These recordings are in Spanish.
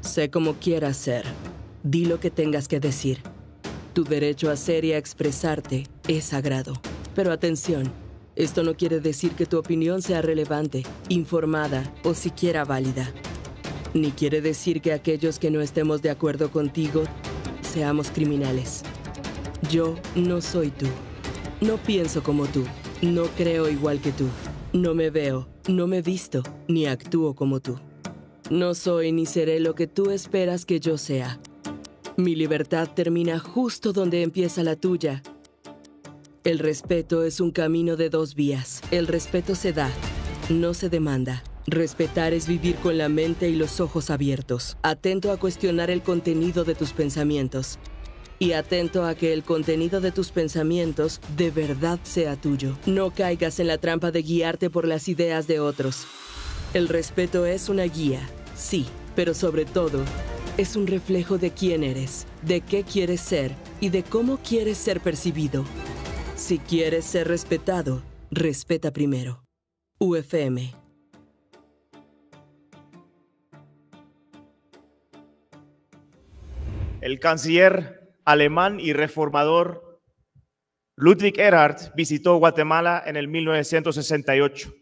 Sé como quieras ser. Di lo que tengas que decir. Tu derecho a ser y a expresarte es sagrado. Pero atención, esto no quiere decir que tu opinión sea relevante, informada o siquiera válida. Ni quiere decir que aquellos que no estemos de acuerdo contigo seamos criminales. Yo no soy tú. No pienso como tú. No creo igual que tú. No me veo, no me visto, ni actúo como tú. No soy ni seré lo que tú esperas que yo sea. Mi libertad termina justo donde empieza la tuya. El respeto es un camino de dos vías. El respeto se da, no se demanda. Respetar es vivir con la mente y los ojos abiertos, atento a cuestionar el contenido de tus pensamientos y atento a que el contenido de tus pensamientos de verdad sea tuyo. No caigas en la trampa de guiarte por las ideas de otros. El respeto es una guía, sí, pero sobre todo, es un reflejo de quién eres, de qué quieres ser y de cómo quieres ser percibido. Si quieres ser respetado, respeta primero. UFM el canciller alemán y reformador Ludwig Erhard visitó Guatemala en el 1968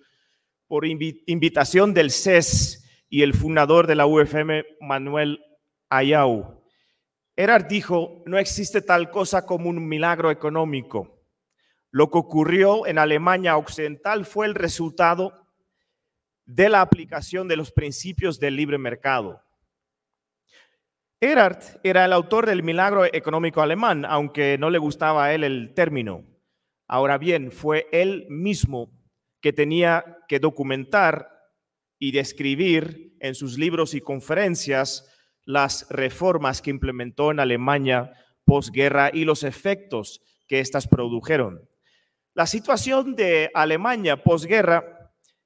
por invitación del CES y el fundador de la UFM, Manuel Ayau. Erhard dijo, no existe tal cosa como un milagro económico. Lo que ocurrió en Alemania Occidental fue el resultado de la aplicación de los principios del libre mercado. Erhard era el autor del milagro económico alemán, aunque no le gustaba a él el término. Ahora bien, fue él mismo que tenía que documentar y describir en sus libros y conferencias las reformas que implementó en Alemania posguerra y los efectos que éstas produjeron. La situación de Alemania posguerra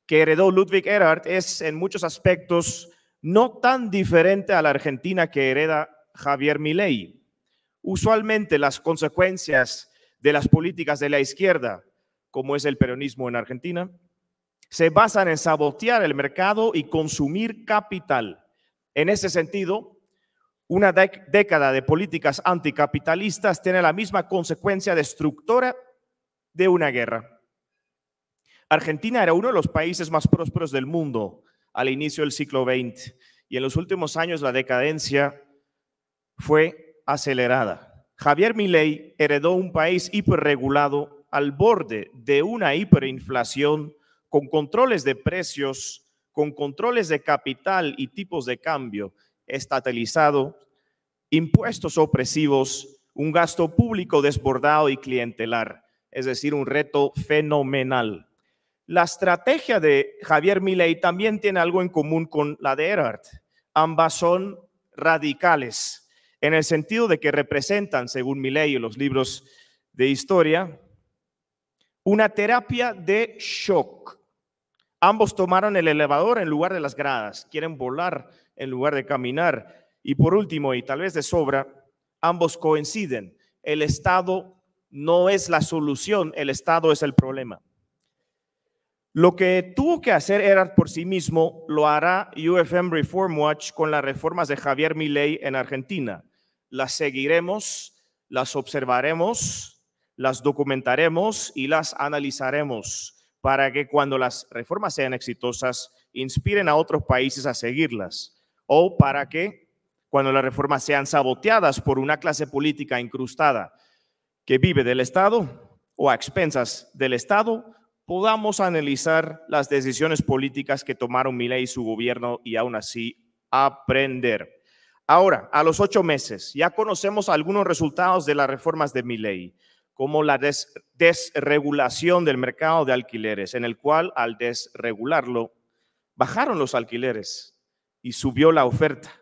que heredó Ludwig Erhard es en muchos aspectos no tan diferente a la Argentina que hereda Javier Milei. Usualmente las consecuencias de las políticas de la izquierda, como es el peronismo en Argentina, se basan en sabotear el mercado y consumir capital. En ese sentido, una década de políticas anticapitalistas tiene la misma consecuencia destructora de una guerra. Argentina era uno de los países más prósperos del mundo al inicio del siglo XX y en los últimos años la decadencia fue acelerada. Javier Milei heredó un país hiperregulado al borde de una hiperinflación con controles de precios, con controles de capital y tipos de cambio estatalizado, impuestos opresivos, un gasto público desbordado y clientelar, es decir, un reto fenomenal. La estrategia de Javier Milei también tiene algo en común con la de Erhard. Ambas son radicales, en el sentido de que representan, según Milei y los libros de historia, una terapia de shock. Ambos tomaron el elevador en lugar de las gradas, quieren volar en lugar de caminar. Y por último, y tal vez de sobra, ambos coinciden. El Estado no es la solución, el Estado es el problema. Lo que tuvo que hacer era por sí mismo lo hará UFM Reform Watch con las reformas de Javier Milei en Argentina. Las seguiremos, las observaremos, las documentaremos y las analizaremos para que cuando las reformas sean exitosas inspiren a otros países a seguirlas o para que cuando las reformas sean saboteadas por una clase política incrustada que vive del Estado o a expensas del Estado, podamos analizar las decisiones políticas que tomaron Milei y su gobierno y aún así aprender. Ahora, a los ocho meses, ya conocemos algunos resultados de las reformas de Milei, como la desregulación del mercado de alquileres, en el cual al desregularlo, bajaron los alquileres y subió la oferta.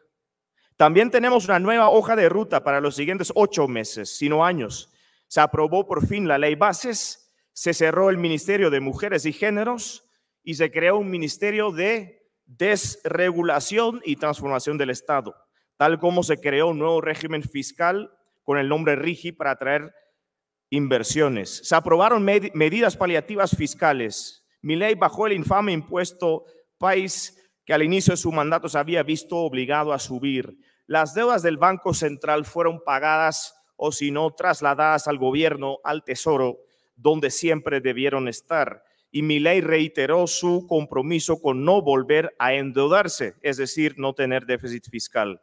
También tenemos una nueva hoja de ruta para los siguientes ocho meses, sino años. Se aprobó por fin la ley bases se cerró el Ministerio de Mujeres y Géneros y se creó un Ministerio de Desregulación y Transformación del Estado, tal como se creó un nuevo régimen fiscal con el nombre RIGI para atraer inversiones. Se aprobaron medidas paliativas fiscales. ley bajó el infame impuesto país que al inicio de su mandato se había visto obligado a subir. Las deudas del Banco Central fueron pagadas o si no trasladadas al gobierno, al Tesoro donde siempre debieron estar. Y mi ley reiteró su compromiso con no volver a endeudarse, es decir, no tener déficit fiscal.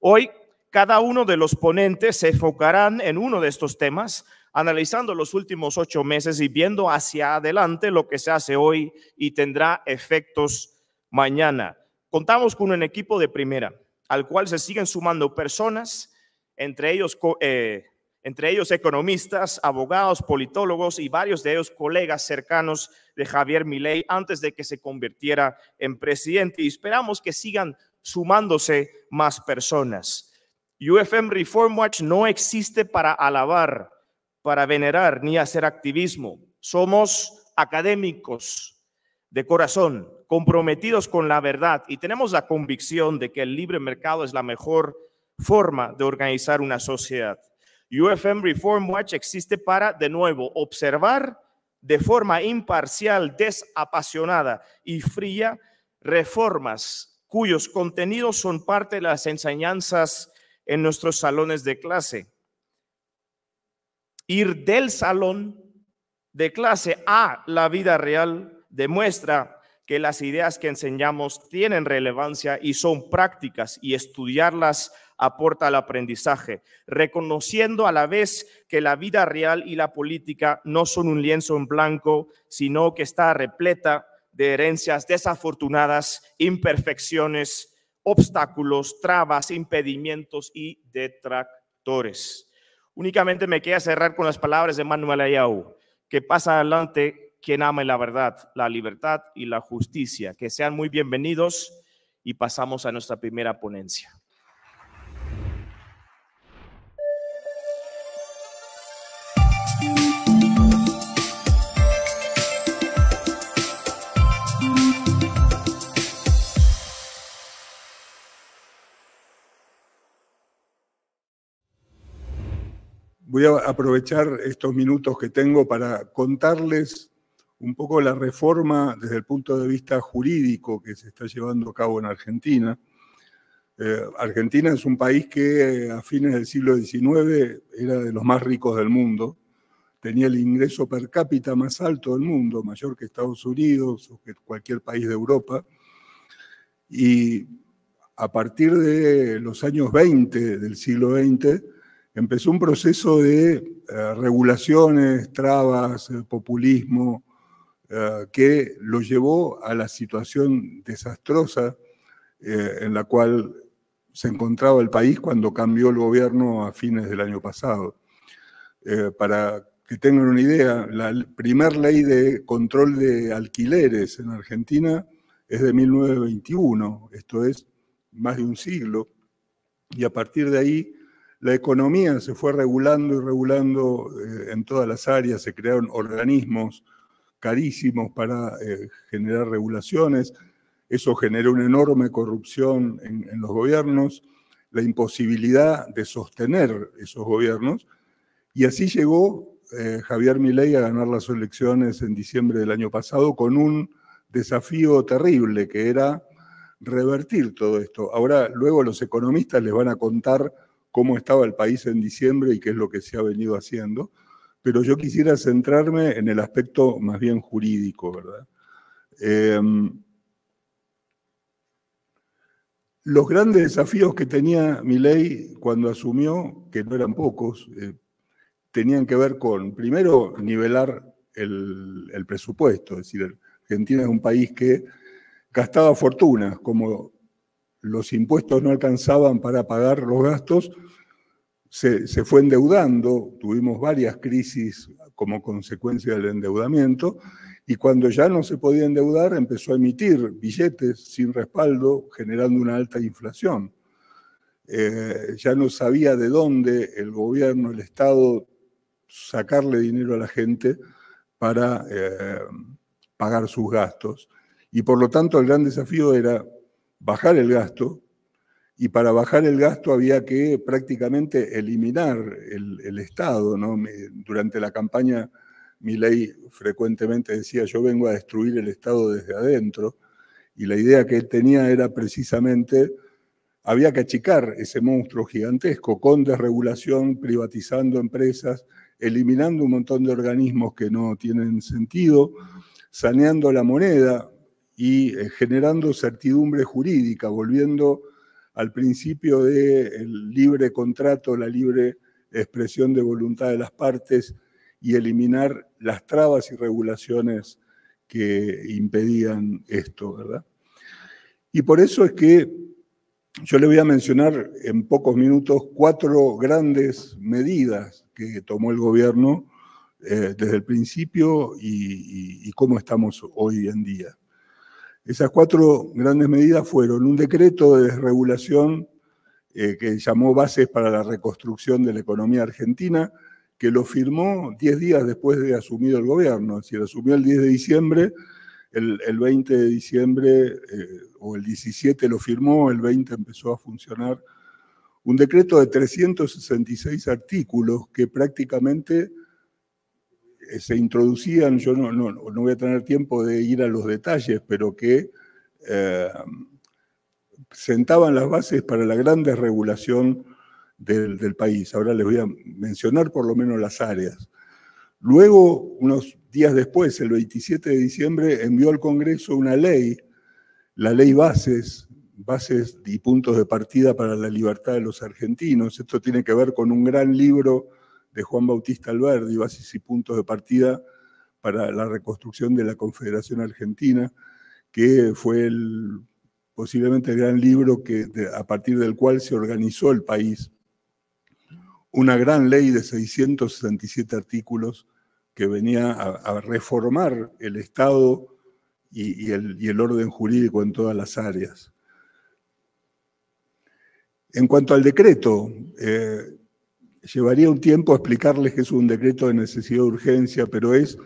Hoy, cada uno de los ponentes se enfocarán en uno de estos temas, analizando los últimos ocho meses y viendo hacia adelante lo que se hace hoy y tendrá efectos mañana. Contamos con un equipo de primera, al cual se siguen sumando personas, entre ellos eh, entre ellos economistas, abogados, politólogos y varios de ellos colegas cercanos de Javier Milei antes de que se convirtiera en presidente. Y esperamos que sigan sumándose más personas. UFM Reform Watch no existe para alabar, para venerar ni hacer activismo. Somos académicos de corazón, comprometidos con la verdad y tenemos la convicción de que el libre mercado es la mejor forma de organizar una sociedad. UFM Reform Watch existe para, de nuevo, observar de forma imparcial, desapasionada y fría reformas cuyos contenidos son parte de las enseñanzas en nuestros salones de clase. Ir del salón de clase a la vida real demuestra que las ideas que enseñamos tienen relevancia y son prácticas y estudiarlas aporta al aprendizaje, reconociendo a la vez que la vida real y la política no son un lienzo en blanco, sino que está repleta de herencias desafortunadas, imperfecciones, obstáculos, trabas, impedimientos y detractores. Únicamente me queda cerrar con las palabras de Manuel Ayau, que pasa adelante quien ame la verdad, la libertad y la justicia. Que sean muy bienvenidos y pasamos a nuestra primera ponencia. voy a aprovechar estos minutos que tengo para contarles un poco la reforma desde el punto de vista jurídico que se está llevando a cabo en Argentina. Eh, Argentina es un país que eh, a fines del siglo XIX era de los más ricos del mundo, tenía el ingreso per cápita más alto del mundo, mayor que Estados Unidos o que cualquier país de Europa. Y a partir de los años 20 del siglo XX, empezó un proceso de eh, regulaciones, trabas, populismo, eh, que lo llevó a la situación desastrosa eh, en la cual se encontraba el país cuando cambió el gobierno a fines del año pasado. Eh, para que tengan una idea, la primera ley de control de alquileres en Argentina es de 1921, esto es más de un siglo, y a partir de ahí la economía se fue regulando y regulando en todas las áreas, se crearon organismos carísimos para eh, generar regulaciones. Eso generó una enorme corrupción en, los gobiernos, la imposibilidad de sostener esos gobiernos. Y así llegó eh, Javier Milei a ganar las elecciones en diciembre del año pasado con un desafío terrible que era revertir todo esto. Ahora, luego los economistas les van a contar cómo estaba el país en diciembre y qué es lo que se ha venido haciendo pero yo quisiera centrarme en el aspecto más bien jurídico, ¿verdad? Em, los grandes desafíos que tenía mi ley cuando asumió, que no eran pocos, eh, tenían que ver con, primero, nivelar el, el presupuesto, es decir, Argentina es un país que gastaba fortunas, como los impuestos no alcanzaban para pagar los gastos, se, fue endeudando, tuvimos varias crisis como consecuencia del endeudamiento, y cuando ya no se podía endeudar empezó a emitir billetes sin respaldo, generando una alta inflación. Eh, ya no sabía de dónde el gobierno, el Estado, sacarle dinero a la gente para eh, pagar sus gastos. Y por lo tanto el gran desafío era bajar el gasto y para bajar el gasto había que prácticamente eliminar el, Estado. ¿no? Durante la campaña, mi ley frecuentemente decía, yo vengo a destruir el Estado desde adentro, y la idea que él tenía era precisamente, había que achicar ese monstruo gigantesco con desregulación, privatizando empresas, eliminando un montón de organismos que no tienen sentido, saneando la moneda y eh, generando certidumbre jurídica, volviendo al principio del libre contrato, la libre expresión de voluntad de las partes y eliminar las trabas y regulaciones que impedían esto, ¿verdad? Y por eso es que yo le voy a mencionar en pocos minutos cuatro grandes medidas que tomó el gobierno eh, desde el principio y cómo estamos hoy en día. Esas cuatro grandes medidas fueron un decreto de desregulación eh, que llamó Bases para la Reconstrucción de la Economía Argentina, que lo firmó 10 días después de asumido el gobierno, Si lo asumió el 10 de diciembre, el, 20 de diciembre eh, o el 17 lo firmó, el 20 empezó a funcionar un decreto de 366 artículos que prácticamente eh, se introducían, yo no, no, voy a tener tiempo de ir a los detalles, pero que eh, sentaban las bases para la gran desregulación del, país. Ahora les voy a mencionar por lo menos las áreas. Luego, unos días después, el 27 de diciembre, envió al Congreso una ley, la ley bases, bases y puntos de partida para la libertad de los argentinos. Esto tiene que ver con un gran libro de Juan Bautista Alberdi, bases y puntos de partida para la reconstrucción de la Confederación Argentina, que fue posiblemente el gran libro que, a partir del cual se organizó el país. Una gran ley de 667 artículos que venía a, reformar el Estado y, el, orden jurídico en todas las áreas. En cuanto al decreto, eh, llevaría un tiempo explicarles que es un decreto de necesidad de urgencia, pero es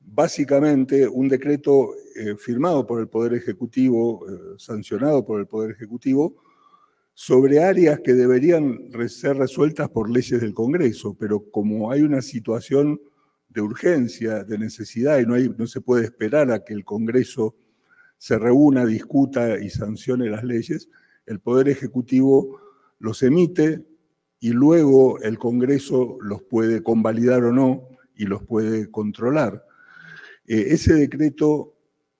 básicamente un decreto eh, firmado por el Poder Ejecutivo, eh, sancionado por el Poder Ejecutivo, sobre áreas que deberían ser resueltas por leyes del Congreso, pero como hay una situación de urgencia, de necesidad, y no, hay, no se puede esperar a que el Congreso se reúna, discuta y sancione las leyes, el Poder Ejecutivo los emite y luego el Congreso los puede convalidar o no y los puede controlar. Eh, ese decreto,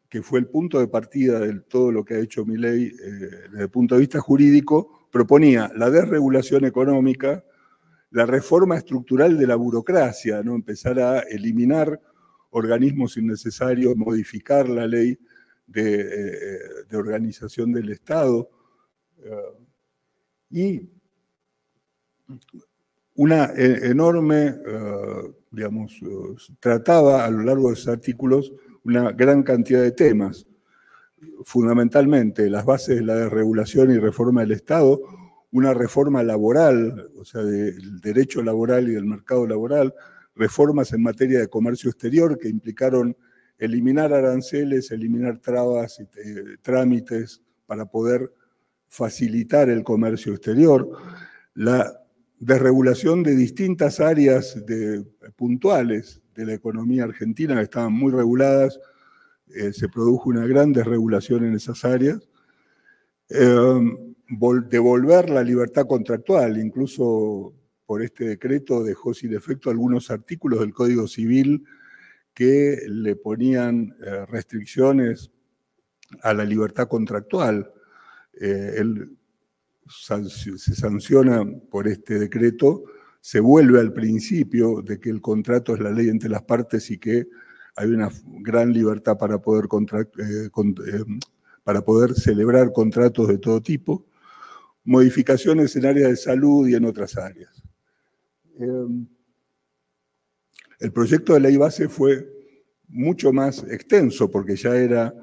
que fue el punto de partida de todo lo que ha hecho mi ley eh, desde el punto de vista jurídico, proponía la desregulación económica, la reforma estructural de la burocracia, ¿no? empezar a eliminar organismos innecesarios, modificar la ley de, eh, de organización del Estado. y una e-, enorme, eh, digamos, eh, trataba a lo largo de sus artículos una gran cantidad de temas, fundamentalmente las bases de la desregulación y reforma del Estado, una reforma laboral, o sea, del derecho laboral y del mercado laboral, reformas en materia de comercio exterior que implicaron eliminar aranceles, eliminar trabas y eh, trámites para poder facilitar el comercio exterior, la desregulación de distintas áreas de, puntuales de la economía argentina que estaban muy reguladas, eh, se produjo una gran desregulación en esas áreas, eh, devolver la libertad contractual, incluso por este decreto dejó sin efecto algunos artículos del Código Civil que le ponían eh, restricciones a la libertad contractual. el, se sanciona por este decreto, se vuelve al principio de que el contrato es la ley entre las partes y que hay una gran libertad eh, eh, para poder, celebrar contratos de todo tipo, modificaciones en áreas de salud y en otras áreas. Eh, el proyecto de ley base fue mucho más extenso porque ya era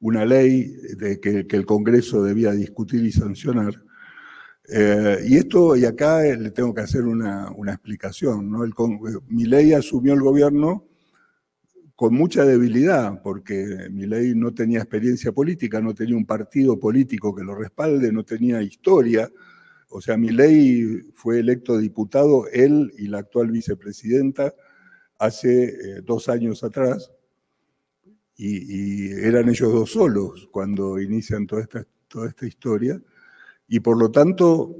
una ley que el Congreso debía discutir y sancionar eh, y esto, y acá eh, le tengo que hacer una, explicación. ¿no? El, eh, asumió el gobierno con mucha debilidad, porque ley no tenía experiencia política, no tenía un partido político que lo respalde, no tenía historia. O sea, ley fue electo diputado, él y la actual vicepresidenta, hace dos años atrás, y, eran ellos dos solos cuando inician toda toda esta historia y por lo tanto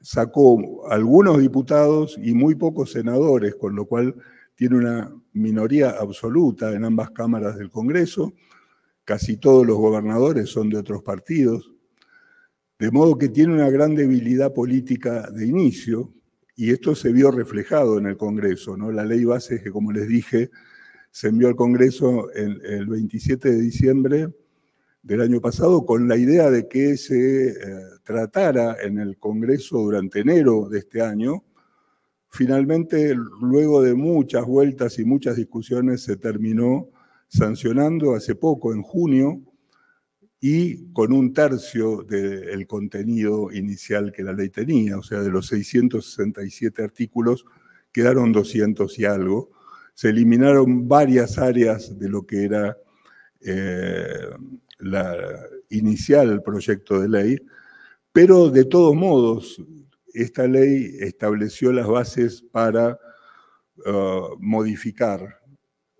sacó algunos diputados y muy pocos senadores, con lo cual tiene una minoría absoluta en ambas cámaras del Congreso. Casi todos los gobernadores son de otros partidos. De modo que tiene una gran debilidad política de inicio y esto se vio reflejado en el Congreso. ¿no? La ley base que, como les dije, se envió al Congreso el 27 de diciembre del año pasado con la idea de que se eh, tratara en el Congreso durante enero de este año. Finalmente, luego de muchas vueltas y muchas discusiones, se terminó sancionando hace poco, en junio, y con un tercio del contenido inicial que la ley tenía, o sea, de los 667 artículos, quedaron 200 y algo. Se eliminaron varias áreas de lo que era... Eh, la inicial proyecto de ley, pero de todos modos, esta ley estableció las bases para eh, modificar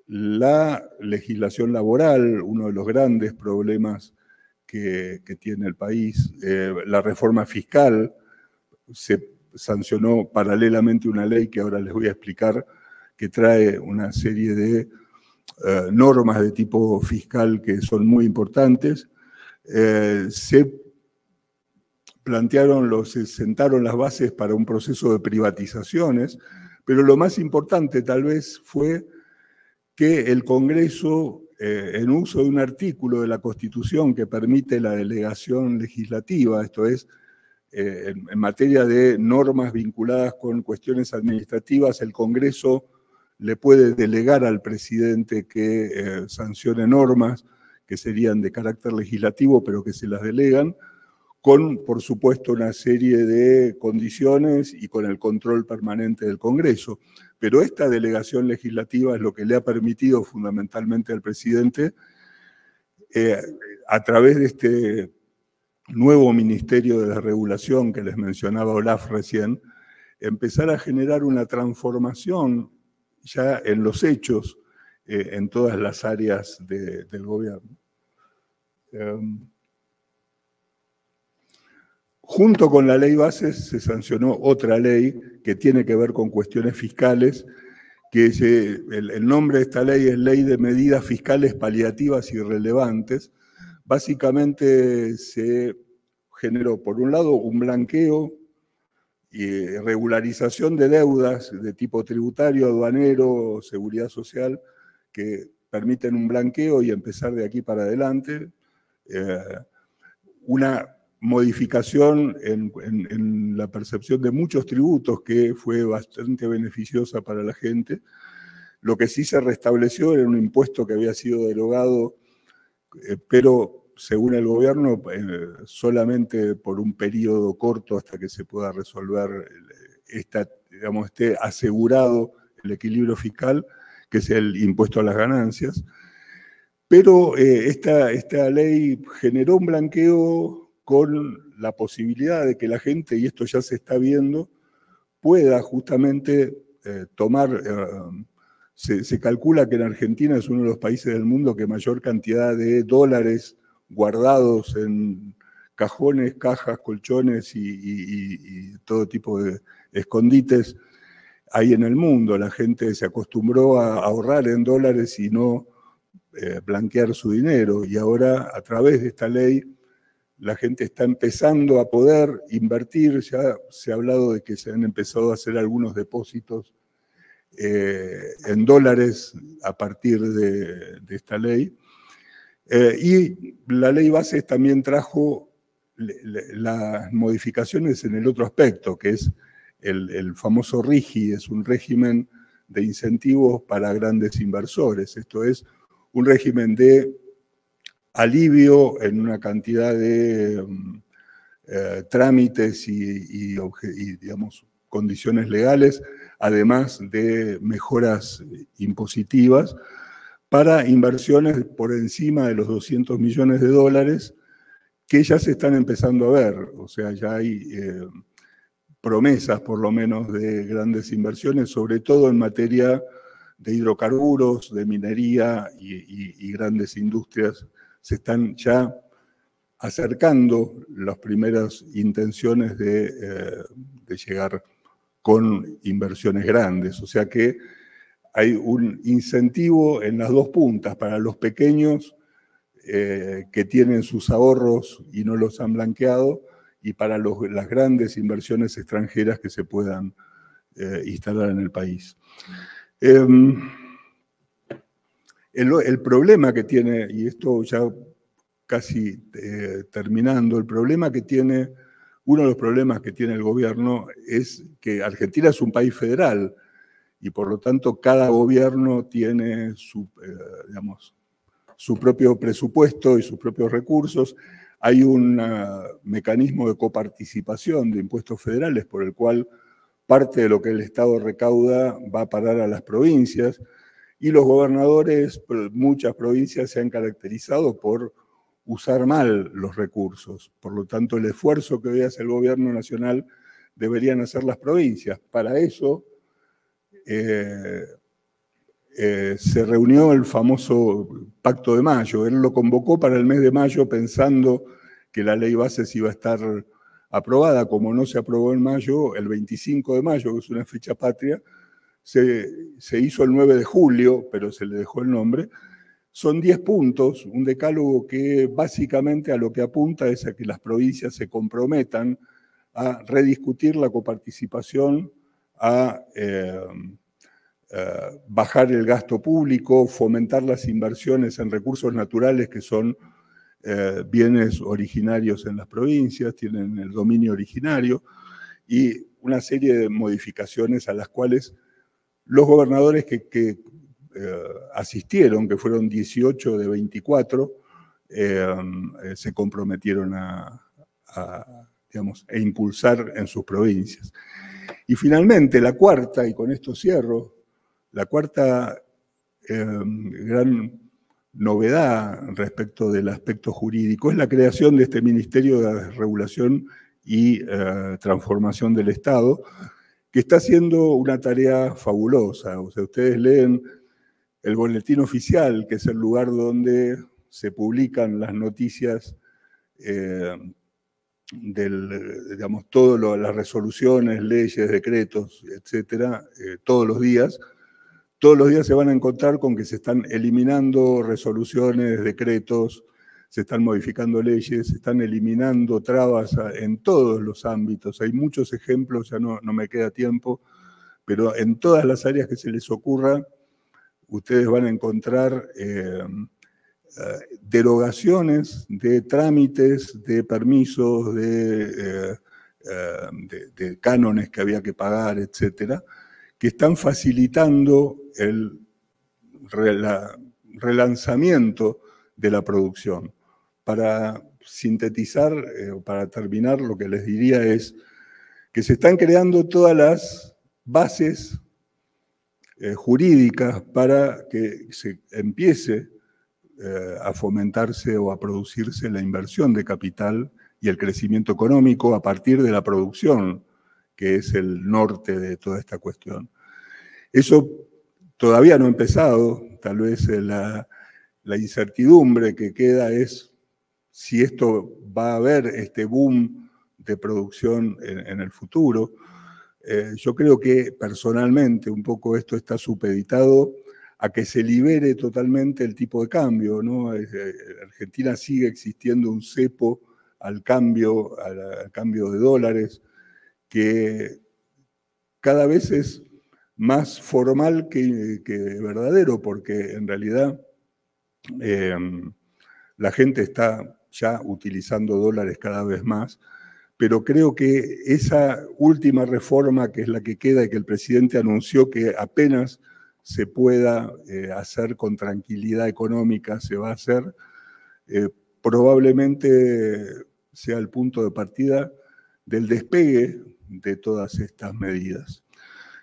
la legislación laboral, uno de los grandes problemas que, tiene el país, eh, la reforma fiscal, se sancionó paralelamente una ley que ahora les voy a explicar, que trae una serie de eh, normas de tipo fiscal que son muy importantes. Eh, se plantearon, los, se sentaron las bases para un proceso de privatizaciones, pero lo más importante tal vez fue que el Congreso, eh, en uso de un artículo de la Constitución que permite la delegación legislativa, esto es, en, materia de normas vinculadas con cuestiones administrativas, el Congreso le puede delegar al presidente que eh, sancione normas que serían de carácter legislativo, pero que se las delegan, con, por supuesto, una serie de condiciones y con el control permanente del Congreso. Pero esta delegación legislativa es lo que le ha permitido fundamentalmente al presidente, eh, a través de este nuevo Ministerio de la Regulación que les mencionaba Olaf recién, empezar a generar una transformación ya en los hechos eh, en todas las áreas del gobierno. Em, junto con la ley base se sancionó otra ley que tiene que ver con cuestiones fiscales, que eh, el, el nombre de esta ley es Ley de Medidas Fiscales Paliativas y Relevantes. Básicamente se generó, por un lado, un blanqueo y eh, regularización de deudas de tipo tributario, aduanero, seguridad social, que permiten un blanqueo y empezar de aquí para adelante. Eh, una modificación en, la percepción de muchos tributos que fue bastante beneficiosa para la gente. Lo que sí se restableció era un impuesto que había sido derogado, eh, pero según el gobierno, eh, solamente por un periodo corto hasta que se pueda resolver eh, esta, digamos, esté asegurado el equilibrio fiscal, que es el impuesto a las ganancias. Pero eh, esta, ley generó un blanqueo con la posibilidad de que la gente, y esto ya se está viendo, pueda justamente tomar, se, se, calcula que en Argentina es uno de los países del mundo que mayor cantidad de dólares guardados en cajones, cajas, colchones y, todo tipo de escondites ahí en el mundo. La gente se acostumbró a ahorrar en dólares y no eh, blanquear su dinero. Y ahora, a través de esta ley, la gente está empezando a poder invertir. Ya se ha hablado de que se han empezado a hacer algunos depósitos eh, en dólares a partir de esta ley. Eh, y la ley base también trajo las modificaciones en el otro aspecto, que es el, famoso RIGI, es un régimen de incentivos para grandes inversores. Esto es un régimen de alivio en una cantidad de eh, trámites y, condiciones legales, además de mejoras impositivas para inversiones por encima de los 200 millones de dólares que ya se están empezando a ver. O sea, ya hay eh, promesas, por lo menos, de grandes inversiones, sobre todo en materia de hidrocarburos, de minería y, grandes industrias. Se están ya acercando las primeras intenciones de, eh, de llegar con inversiones grandes. O sea que hay un incentivo en las dos puntas para los pequeños eh, que tienen sus ahorros y no los han blanqueado y para las grandes inversiones extranjeras que se puedan eh, instalar en el país. Em, el, el, problema que tiene, y esto ya casi eh, terminando, el problema que tiene, uno de los problemas que tiene el gobierno es que Argentina es un país federal, y por lo tanto cada gobierno tiene su, eh, digamos, su propio presupuesto y sus propios recursos. Hay un ah, mecanismo de coparticipación de impuestos federales por el cual parte de lo que el Estado recauda va a parar a las provincias y los gobernadores, muchas provincias se han caracterizado por usar mal los recursos. Por lo tanto, el esfuerzo que hoy hace el gobierno nacional deberían hacer las provincias. Para eso eh, eh, se reunió el famoso Pacto de Mayo. Él lo convocó para el mes de mayo pensando que la ley bases iba a estar aprobada. Como no se aprobó en mayo, el 25 de mayo, que es una fecha patria, se, se hizo el 9 de julio, pero se le dejó el nombre. Son 10 puntos, un decálogo que básicamente a lo que apunta es a que las provincias se comprometan a rediscutir la coparticipación a em, eh, bajar el gasto público, fomentar las inversiones en recursos naturales que son eh, bienes originarios en las provincias, tienen el dominio originario y una serie de modificaciones a las cuales los gobernadores que, eh, asistieron, que fueron 18 de 24, em, se comprometieron a impulsar en sus provincias. Y finalmente, la cuarta, y con esto cierro, la cuarta em, gran novedad respecto del aspecto jurídico es la creación de este Ministerio de Regulación y eh, Transformación del Estado, que está haciendo una tarea fabulosa. O sea, ustedes leen el boletín oficial, que es el lugar donde se publican las noticias eh, del, eh, digamos, todas las resoluciones, leyes, decretos, etcétera, eh, todos los días, todos los días se van a encontrar con que se están eliminando resoluciones, decretos, se están modificando leyes, se están eliminando trabas ah, en todos los ámbitos. Hay muchos ejemplos, ya no, no me queda tiempo, pero en todas las áreas que se les ocurra, ustedes van a encontrar... Eh, eh, derogaciones de trámites, de permisos, eh, eh, de, cánones que había que pagar, etcétera, que están facilitando el relanzamiento de la producción. Para sintetizar, o para terminar, lo que les diría es que se están creando todas las bases jurídicas para que se empiece eh, a fomentarse o a producirse la inversión de capital y el crecimiento económico a partir de la producción, que es el norte de toda esta cuestión. Eso todavía no ha empezado, tal vez eh, la, incertidumbre que queda es si esto va a haber este boom de producción en, el futuro. Eh, yo creo que personalmente un poco esto está supeditado a que se libere totalmente el tipo de cambio. Eh, Argentina sigue existiendo un cepo al cambio, al cambio de dólares, que cada vez es más formal que, verdadero, porque en realidad em, la gente está ya utilizando dólares cada vez más, pero creo que esa última reforma, que es la que queda y que el presidente anunció que apenas se pueda eh, hacer con tranquilidad económica, se va a hacer, eh, probablemente sea el punto de partida del despegue de todas estas medidas.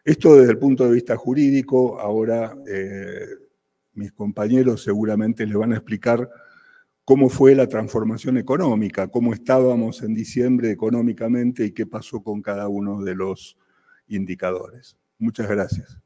Esto desde el punto de vista jurídico, ahora eh, mis compañeros seguramente les van a explicar cómo fue la transformación económica, cómo estábamos en diciembre económicamente y qué pasó con cada uno de los indicadores. Muchas gracias.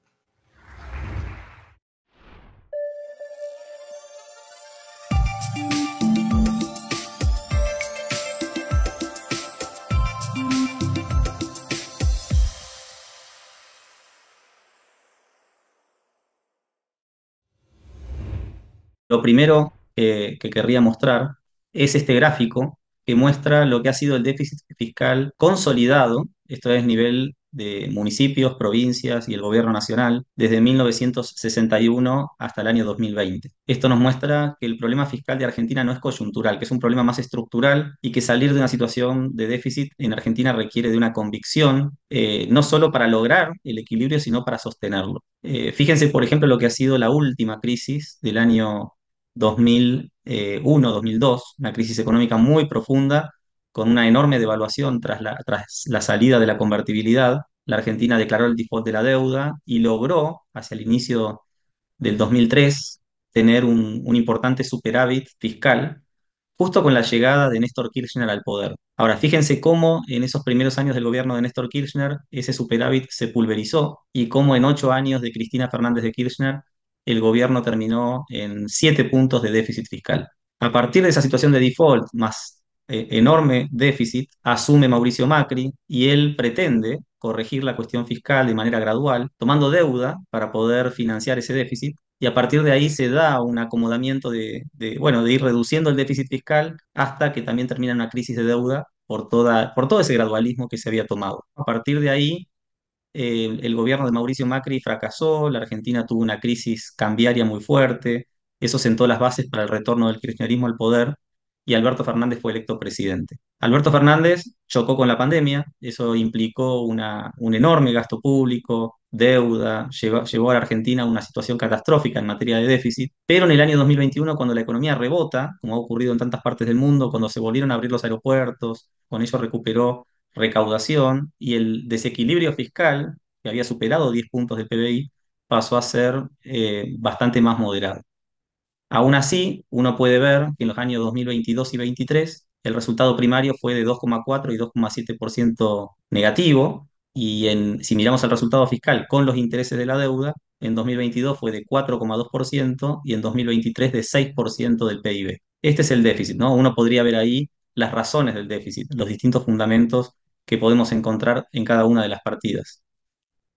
Lo primero que, querría mostrar es este gráfico que muestra lo que ha sido el déficit fiscal consolidado, esto es nivel de municipios, provincias y el gobierno nacional desde 1961 hasta el año 2020. Esto nos muestra que el problema fiscal de Argentina no es coyuntural, que es un problema más estructural y que salir de una situación de déficit en Argentina requiere de una convicción, eh, no solo para lograr el equilibrio, sino para sostenerlo. Eh, fíjense, por ejemplo, lo que ha sido la última crisis del año 2001-2002, una crisis económica muy profunda, con una enorme devaluación tras la, salida de la convertibilidad. La Argentina declaró el default de la deuda y logró, hacia el inicio del 2003, tener un, un importante superávit fiscal, justo con la llegada de Néstor Kirchner al poder. Ahora, fíjense cómo en esos primeros años del gobierno de Néstor Kirchner ese superávit se pulverizó y cómo en ocho años de Cristina Fernández de Kirchner el gobierno terminó en siete puntos de déficit fiscal. A partir de esa situación de default más eh, enorme déficit, asume Mauricio Macri y él pretende corregir la cuestión fiscal de manera gradual, tomando deuda para poder financiar ese déficit. Y a partir de ahí se da un acomodamiento de, bueno, de ir reduciendo el déficit fiscal hasta que también termina una crisis de deuda por, toda, por todo ese gradualismo que se había tomado. A partir de ahí el, gobierno de Mauricio Macri fracasó, la Argentina tuvo una crisis cambiaria muy fuerte, eso sentó las bases para el retorno del cristianismo al poder y Alberto Fernández fue electo presidente. Alberto Fernández chocó con la pandemia, eso implicó un enorme gasto público, deuda, llevó, llevó, a la Argentina a una situación catastrófica en materia de déficit, pero en el año 2021, cuando la economía rebota, como ha ocurrido en tantas partes del mundo, cuando se volvieron a abrir los aeropuertos, con ello recuperó recaudación y el desequilibrio fiscal, que había superado 10 puntos del PBI, pasó a ser eh, bastante más moderado. Aún así, uno puede ver que en los años 2022 y 2023 el resultado primario fue de 2,4 y 2,7% negativo, y en, si miramos el resultado fiscal con los intereses de la deuda, en 2022 fue de 4,2% y en 2023 de 6% del PIB. Este es el déficit, ¿no? Uno podría ver ahí las razones del déficit, los distintos fundamentos que podemos encontrar en cada una de las partidas.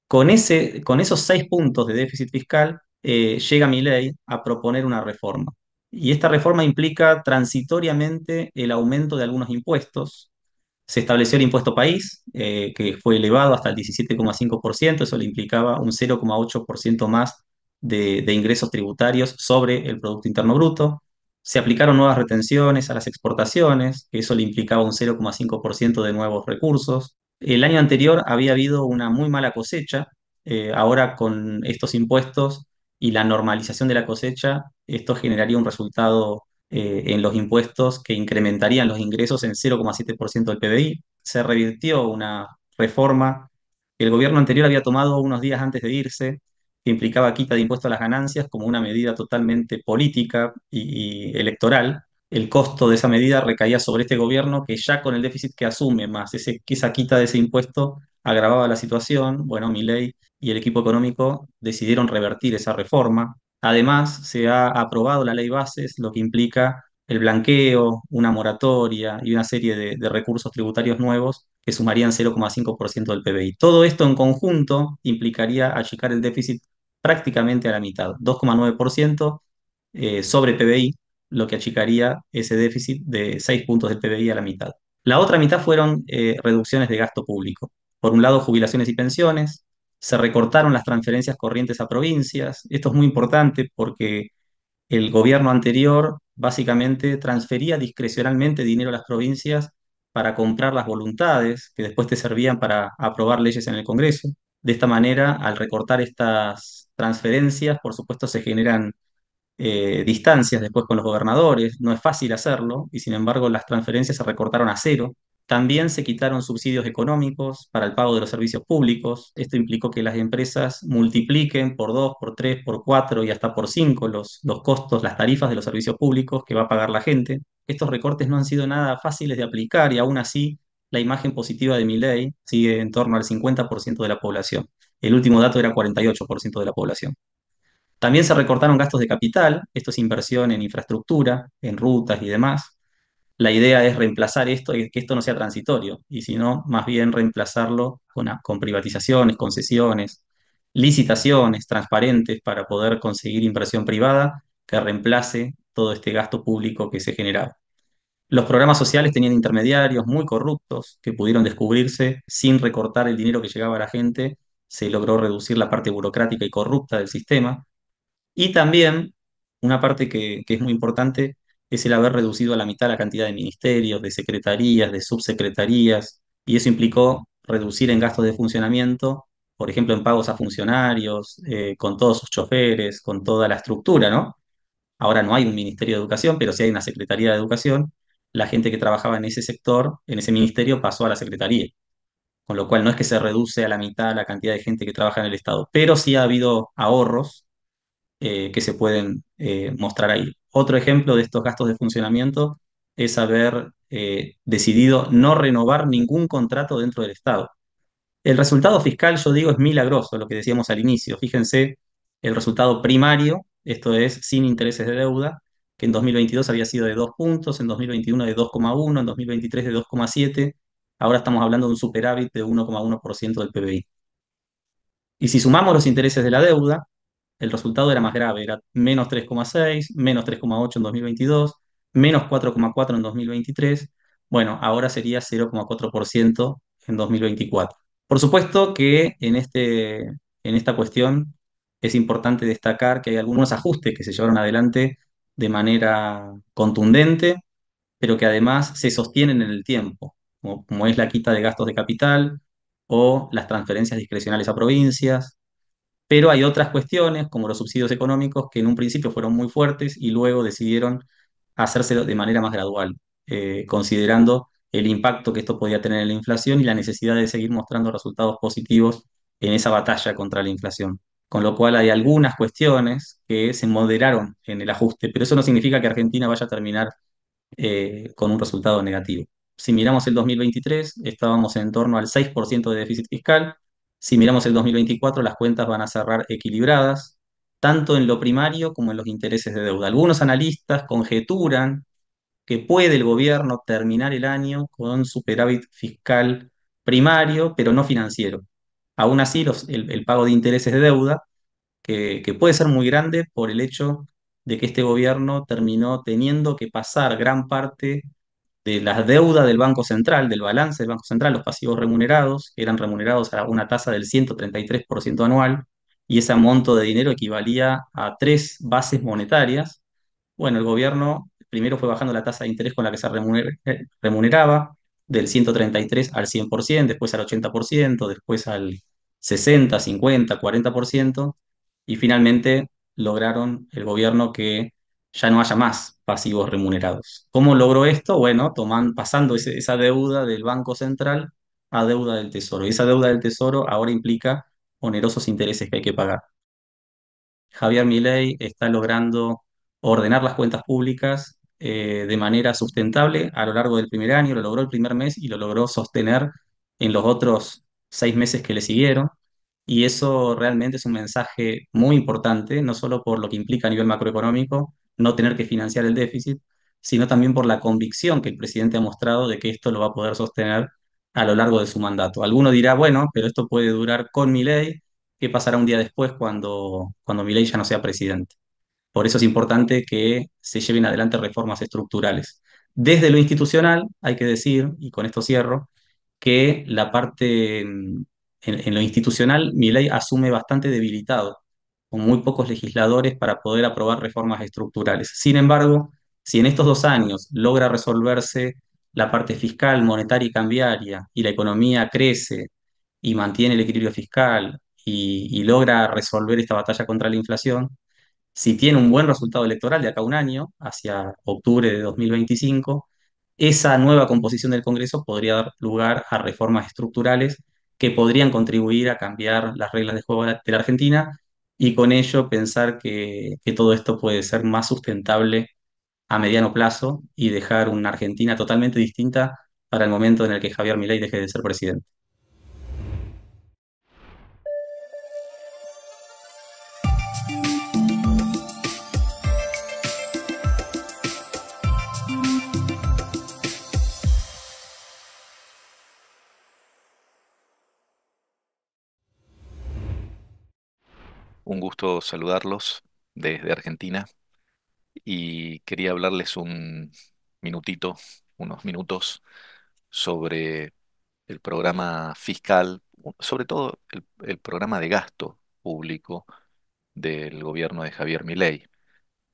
Con, ese, con esos seis puntos de déficit fiscal, eh, llega mi ley a proponer una reforma. Y esta reforma implica transitoriamente el aumento de algunos impuestos. Se estableció el impuesto país, eh, que fue elevado hasta el 17,5%, eso le implicaba un 0,8% más de, de ingresos tributarios sobre el Producto Interno Bruto. Se aplicaron nuevas retenciones a las exportaciones, que eso le implicaba un 0,5% de nuevos recursos. El año anterior había habido una muy mala cosecha, eh, ahora con estos impuestos y la normalización de la cosecha, esto generaría un resultado eh, en los impuestos que incrementarían los ingresos en 0,7% del PBI. Se revirtió una reforma que el gobierno anterior había tomado unos días antes de irse, implicaba quita de impuestos a las ganancias como una medida totalmente política y, electoral, el costo de esa medida recaía sobre este gobierno que ya con el déficit que asume más ese, esa quita de ese impuesto agravaba la situación. Bueno, mi ley y el equipo económico decidieron revertir esa reforma. Además, se ha aprobado la ley bases, lo que implica el blanqueo, una moratoria y una serie de recursos tributarios nuevos que sumarían 0,5% del PBI. Todo esto en conjunto implicaría achicar el déficit prácticamente a la mitad, 2,9% eh, sobre PBI, lo que achicaría ese déficit de 6 puntos del PBI a la mitad. La otra mitad fueron eh, reducciones de gasto público. Por un lado, jubilaciones y pensiones, se recortaron las transferencias corrientes a provincias. Esto es muy importante porque el gobierno anterior básicamente transfería discrecionalmente dinero a las provincias para comprar las voluntades que después te servían para aprobar leyes en el Congreso. De esta manera, al recortar estas transferencias, por supuesto se generan eh, distancias después con los gobernadores, no es fácil hacerlo y sin embargo las transferencias se recortaron a cero. También se quitaron subsidios económicos para el pago de los servicios públicos. Esto implicó que las empresas multipliquen por dos, por tres, por cuatro y hasta por cinco los, los costos, las tarifas de los servicios públicos que va a pagar la gente. Estos recortes no han sido nada fáciles de aplicar y aún así la imagen positiva de mi ley sigue en torno al 50% de la población. El último dato era 48% de la población. También se recortaron gastos de capital, esto es inversión en infraestructura, en rutas y demás. La idea es reemplazar esto y que esto no sea transitorio, y sino más bien reemplazarlo con privatizaciones, concesiones, licitaciones transparentes para poder conseguir inversión privada que reemplace todo este gasto público que se generaba. Los programas sociales tenían intermediarios muy corruptos que pudieron descubrirse sin recortar el dinero que llegaba a la gente se logró reducir la parte burocrática y corrupta del sistema. Y también, una parte que, es muy importante, es el haber reducido a la mitad la cantidad de ministerios, de secretarías, de subsecretarías, y eso implicó reducir en gastos de funcionamiento, por ejemplo, en pagos a funcionarios, eh, con todos sus choferes, con toda la estructura, ¿no? Ahora no hay un Ministerio de Educación, pero sí hay una Secretaría de Educación. La gente que trabajaba en ese sector, en ese ministerio, pasó a la Secretaría con lo cual no es que se reduce a la mitad la cantidad de gente que trabaja en el Estado, pero sí ha habido ahorros eh, que se pueden eh, mostrar ahí. Otro ejemplo de estos gastos de funcionamiento es haber eh, decidido no renovar ningún contrato dentro del Estado. El resultado fiscal, yo digo, es milagroso, lo que decíamos al inicio. Fíjense el resultado primario, esto es sin intereses de deuda, que en 2022 había sido de 2 puntos, en 2021 de 2,1, en 2023 de 2,7 ahora estamos hablando de un superávit de 1,1% del PBI. Y si sumamos los intereses de la deuda, el resultado era más grave, era menos 3,6, menos 3,8 en 2022, menos 4,4 en 2023, bueno, ahora sería 0,4% en 2024. Por supuesto que en, este, en esta cuestión es importante destacar que hay algunos ajustes que se llevaron adelante de manera contundente, pero que además se sostienen en el tiempo como, es la quita de gastos de capital o las transferencias discrecionales a provincias, pero hay otras cuestiones, como los subsidios económicos, que en un principio fueron muy fuertes y luego decidieron hacerse de manera más gradual, eh, considerando el impacto que esto podía tener en la inflación y la necesidad de seguir mostrando resultados positivos en esa batalla contra la inflación. Con lo cual hay algunas cuestiones que se moderaron en el ajuste, pero eso no significa que Argentina vaya a terminar eh, con un resultado negativo si miramos el 2023, estábamos en torno al 6% de déficit fiscal. Si miramos el 2024, las cuentas van a cerrar equilibradas, tanto en lo primario como en los intereses de deuda. Algunos analistas conjeturan que puede el gobierno terminar el año con superávit fiscal primario, pero no financiero. Aún así, el, pago de intereses de deuda, que puede ser muy grande por el hecho de que este gobierno terminó teniendo que pasar gran parte de las deudas del Banco Central, del balance del Banco Central, los pasivos remunerados, eran remunerados a una tasa del 133% anual, y ese monto de dinero equivalía a tres bases monetarias. Bueno, el gobierno primero fue bajando la tasa de interés con la que se eh, remuneraba, del 133 al 100%, después al 80%, después al 60, 50, 40%, y finalmente lograron el gobierno que ya no haya más pasivos remunerados. ¿Cómo logró esto? Bueno, toman, pasando esa deuda del Banco Central a deuda del Tesoro. Y esa deuda del Tesoro ahora implica onerosos intereses que hay que pagar. Javier Milei está logrando ordenar las cuentas públicas eh, de manera sustentable a lo largo del primer año, lo logró el primer mes y lo logró sostener en los otros seis meses que le siguieron. Y eso realmente es un mensaje muy importante, no solo por lo que implica a nivel macroeconómico, no tener que financiar el déficit, sino también por la convicción que el presidente ha mostrado de que esto lo va a poder sostener a lo largo de su mandato. Alguno dirá, bueno, pero esto puede durar con mi ley, ¿qué pasará un día después cuando, cuando mi ley ya no sea presidente? Por eso es importante que se lleven adelante reformas estructurales. Desde lo institucional, hay que decir, y con esto cierro, que la parte en, en lo institucional, mi ley asume bastante debilitado con muy pocos legisladores para poder aprobar reformas estructurales. Sin embargo, si en estos dos años logra resolverse la parte fiscal, monetaria y cambiaria, y la economía crece y mantiene el equilibrio fiscal y, logra resolver esta batalla contra la inflación, si tiene un buen resultado electoral de acá a un año, hacia octubre de 2025, esa nueva composición del Congreso podría dar lugar a reformas estructurales que podrían contribuir a cambiar las reglas de juego de la Argentina y con ello pensar que, todo esto puede ser más sustentable a mediano plazo y dejar una Argentina totalmente distinta para el momento en el que Javier Milei deje de ser presidente. Un gusto saludarlos desde Argentina y quería hablarles un minutito, unos minutos sobre el programa fiscal, sobre todo el, programa de gasto público del gobierno de Javier Milei,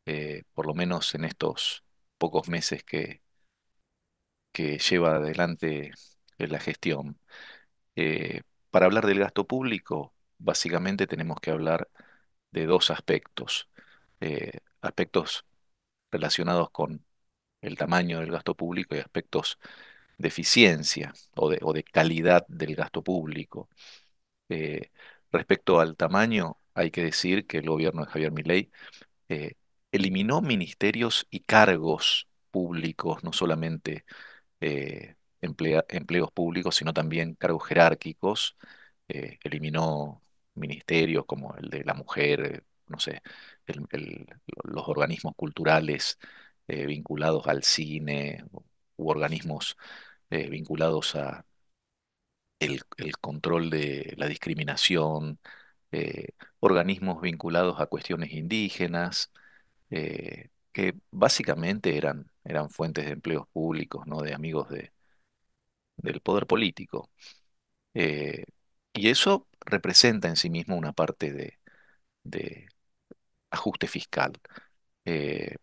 eh, por lo menos en estos pocos meses que, que lleva adelante la gestión. Eh, para hablar del gasto público, básicamente tenemos que hablar de dos aspectos. Eh, aspectos relacionados con el tamaño del gasto público y aspectos de eficiencia o de, o de calidad del gasto público. Eh, respecto al tamaño, hay que decir que el gobierno de Javier Milei eh, eliminó ministerios y cargos públicos, no solamente empleos públicos, sino también cargos jerárquicos. eliminó ministerios como el de la mujer, no sé, los organismos culturales eh, vinculados al cine u organismos eh, vinculados a el, control de la discriminación, eh, organismos vinculados a cuestiones indígenas, que básicamente eran, eran fuentes de empleos públicos, ¿no? de amigos de, del poder político. y eso representa en sí mismo una parte de, ajuste fiscal. Eh,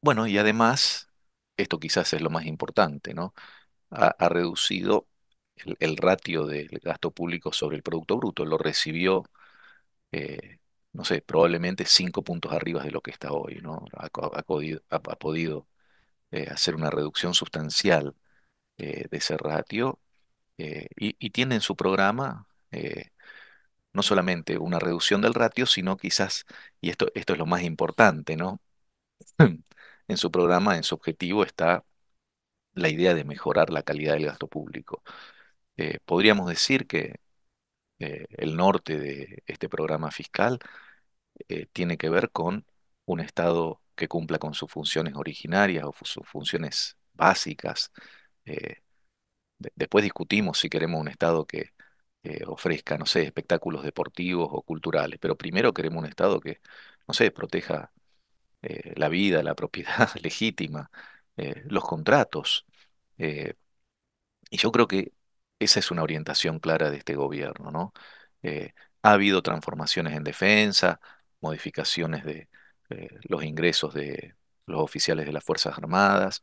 bueno, y además, esto quizás es lo más importante, ¿no? Ha, reducido el, ratio del gasto público sobre el Producto Bruto, lo recibió, eh, no sé, probablemente cinco puntos arriba de lo que está hoy, ¿no? Ha, podido, eh, hacer una reducción sustancial de ese ratio eh, y, tiene en su programa eh, no solamente una reducción del ratio, sino quizás, y esto, esto es lo más importante, ¿no? en su programa, en su objetivo está la idea de mejorar la calidad del gasto público. Eh, podríamos decir que el norte de este programa fiscal tiene que ver con un Estado que cumpla con sus funciones originarias o sus funciones básicas, después discutimos si queremos un Estado que ofrezca, no sé, espectáculos deportivos o culturales, pero primero queremos un Estado que, no sé, proteja eh, la vida, la propiedad legítima, eh, los contratos. Eh, y yo creo que esa es una orientación clara de este gobierno, ¿no? ha habido transformaciones en defensa, modificaciones de los ingresos de los oficiales de las Fuerzas Armadas,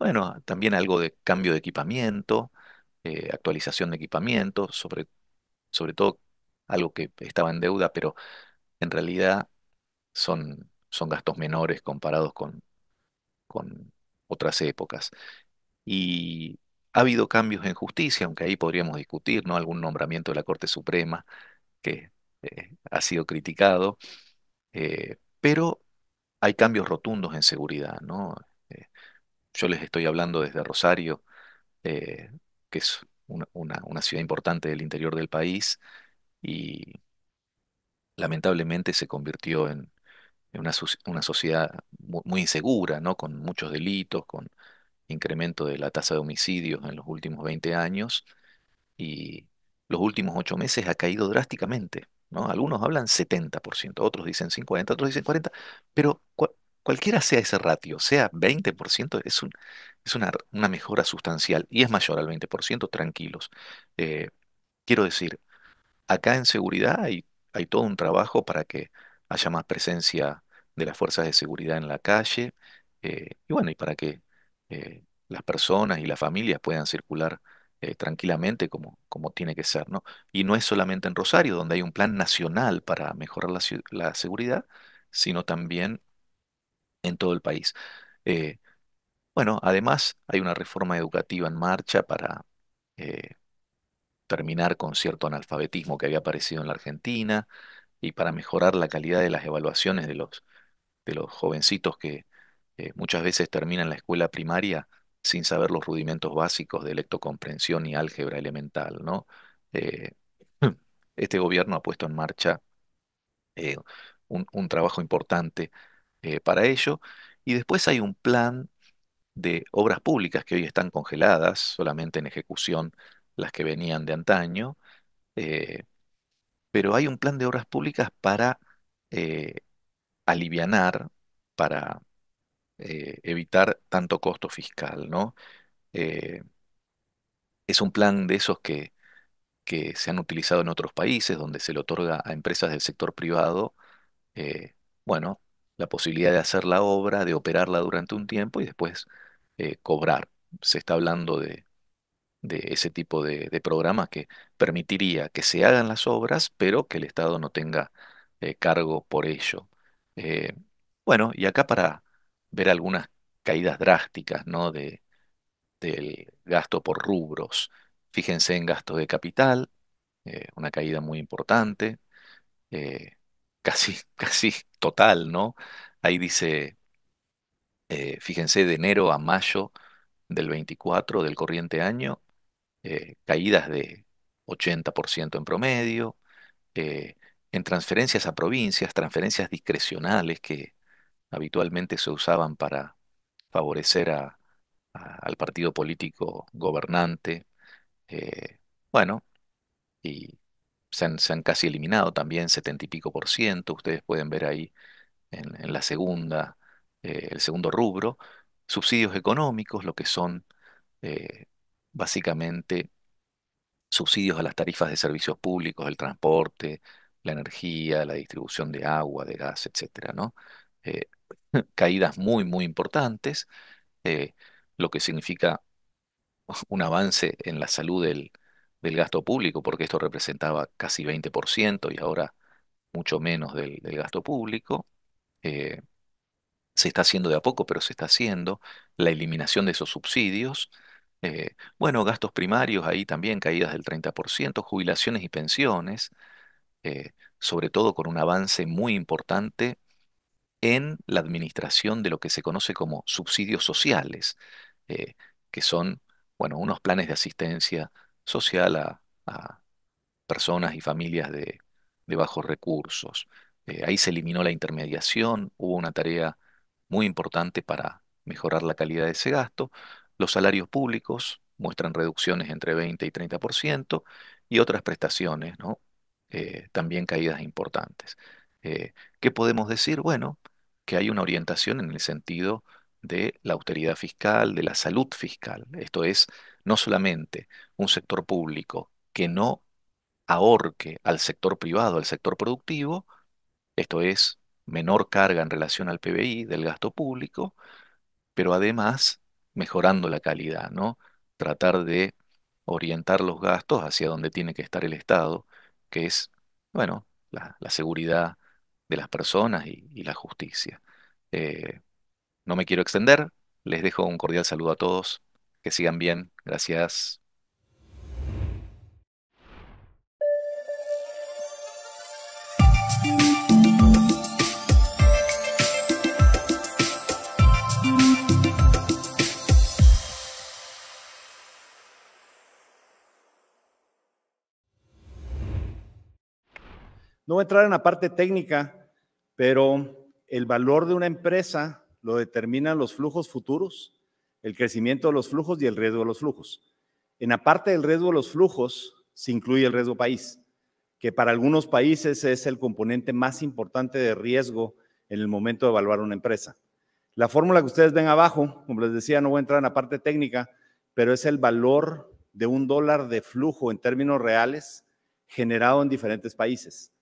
bueno, también algo de cambio de equipamiento, eh, actualización de equipamiento, sobre, sobre todo algo que estaba en deuda, pero en realidad son, son gastos menores comparados con, con otras épocas. Y ha habido cambios en justicia, aunque ahí podríamos discutir, ¿no? Algún nombramiento de la Corte Suprema que eh, ha sido criticado, eh, pero hay cambios rotundos en seguridad, ¿no? yo les estoy hablando desde Rosario, eh, que es una, ciudad importante del interior del país, y lamentablemente se convirtió en, una, sociedad muy, insegura, ¿no? con muchos delitos, con incremento de la tasa de homicidios en los últimos 20 años, y los últimos ocho meses ha caído drásticamente. ¿no? Algunos hablan 70%, otros dicen 50%, otros dicen 40%, pero Cualquiera sea ese ratio, sea 20%, es, un, es una, mejora sustancial y es mayor al 20%, tranquilos. Eh, quiero decir, acá en seguridad hay, todo un trabajo para que haya más presencia de las fuerzas de seguridad en la calle eh, y bueno, y para que eh, las personas y las familias puedan circular tranquilamente como, tiene que ser, ¿no? Y no es solamente en Rosario, donde hay un plan nacional para mejorar la, la seguridad, sino también en todo el país. Eh, bueno, además hay una reforma educativa en marcha para eh, terminar con cierto analfabetismo que había aparecido en la Argentina y para mejorar la calidad de las evaluaciones de los, de los jovencitos que eh, muchas veces terminan la escuela primaria sin saber los rudimentos básicos de lectocomprensión y álgebra elemental, ¿no? este gobierno ha puesto en marcha un, un trabajo importante eh, para ello. Y después hay un plan de obras públicas que hoy están congeladas, solamente en ejecución las que venían de antaño, eh, pero hay un plan de obras públicas para aliviar eh, alivianar, para evitar tanto costo fiscal, ¿no? es un plan de esos que, que se han utilizado en otros países, donde se le otorga a empresas del sector privado, bueno, la posibilidad de hacer la obra, de operarla durante un tiempo y después eh, cobrar. Se está hablando de, ese tipo de, programa que permitiría que se hagan las obras, pero que el Estado no tenga eh, cargo por ello. Eh, bueno, y acá para ver algunas caídas drásticas ¿no? de, del gasto por rubros. Fíjense en gasto de capital, una caída muy importante casi, casi total, ¿no? Ahí dice, eh, fíjense, de enero a mayo del 24 del corriente año, eh, caídas de 80% en promedio, eh, en transferencias a provincias, transferencias discrecionales que habitualmente se usaban para favorecer al partido político gobernante. bueno, y se han, casi eliminado también, 70 y pico por ciento, ustedes pueden ver ahí en, la segunda, eh, el segundo rubro, subsidios económicos, lo que son eh, básicamente subsidios a las tarifas de servicios públicos, el transporte, la energía, la distribución de agua, de gas, etcétera, ¿no? Eh, caídas muy, muy importantes, lo que significa un avance en la salud del, del gasto público, porque esto representaba casi 20% y ahora mucho menos del, gasto público. Eh, se está haciendo de a poco, pero se está haciendo la eliminación de esos subsidios. Eh, bueno, gastos primarios, ahí también caídas del 30%, jubilaciones y pensiones, eh, sobre todo con un avance muy importante en la administración de lo que se conoce como subsidios sociales, que son, bueno, unos planes de asistencia social a, personas y familias de, bajos recursos. Eh, ahí se eliminó la intermediación, hubo una tarea muy importante para mejorar la calidad de ese gasto. Los salarios públicos muestran reducciones entre 20 y 30% y otras prestaciones, eh, también caídas importantes. Eh, ¿Qué podemos decir? Bueno, que hay una orientación en el sentido de la austeridad fiscal, de la salud fiscal. Esto es, no solamente un sector público que no ahorque al sector privado, al sector productivo, esto es, menor carga en relación al PBI del gasto público, pero además mejorando la calidad, ¿no? Tratar de orientar los gastos hacia donde tiene que estar el Estado, que es, bueno, la, seguridad de las personas y, la justicia. Eh, no me quiero extender, les dejo un cordial saludo a todos, que sigan bien, gracias. No voy a entrar en la parte técnica, pero el valor de una empresa lo determinan los flujos futuros, el crecimiento de los flujos y el riesgo de los flujos. En la parte del riesgo de los flujos se incluye el riesgo país, que para algunos países es el componente más importante de riesgo en el momento de evaluar una empresa. La fórmula que ustedes ven abajo, como les decía, no voy a entrar en la parte técnica, pero es el valor de un dólar de flujo en términos reales generado en diferentes países.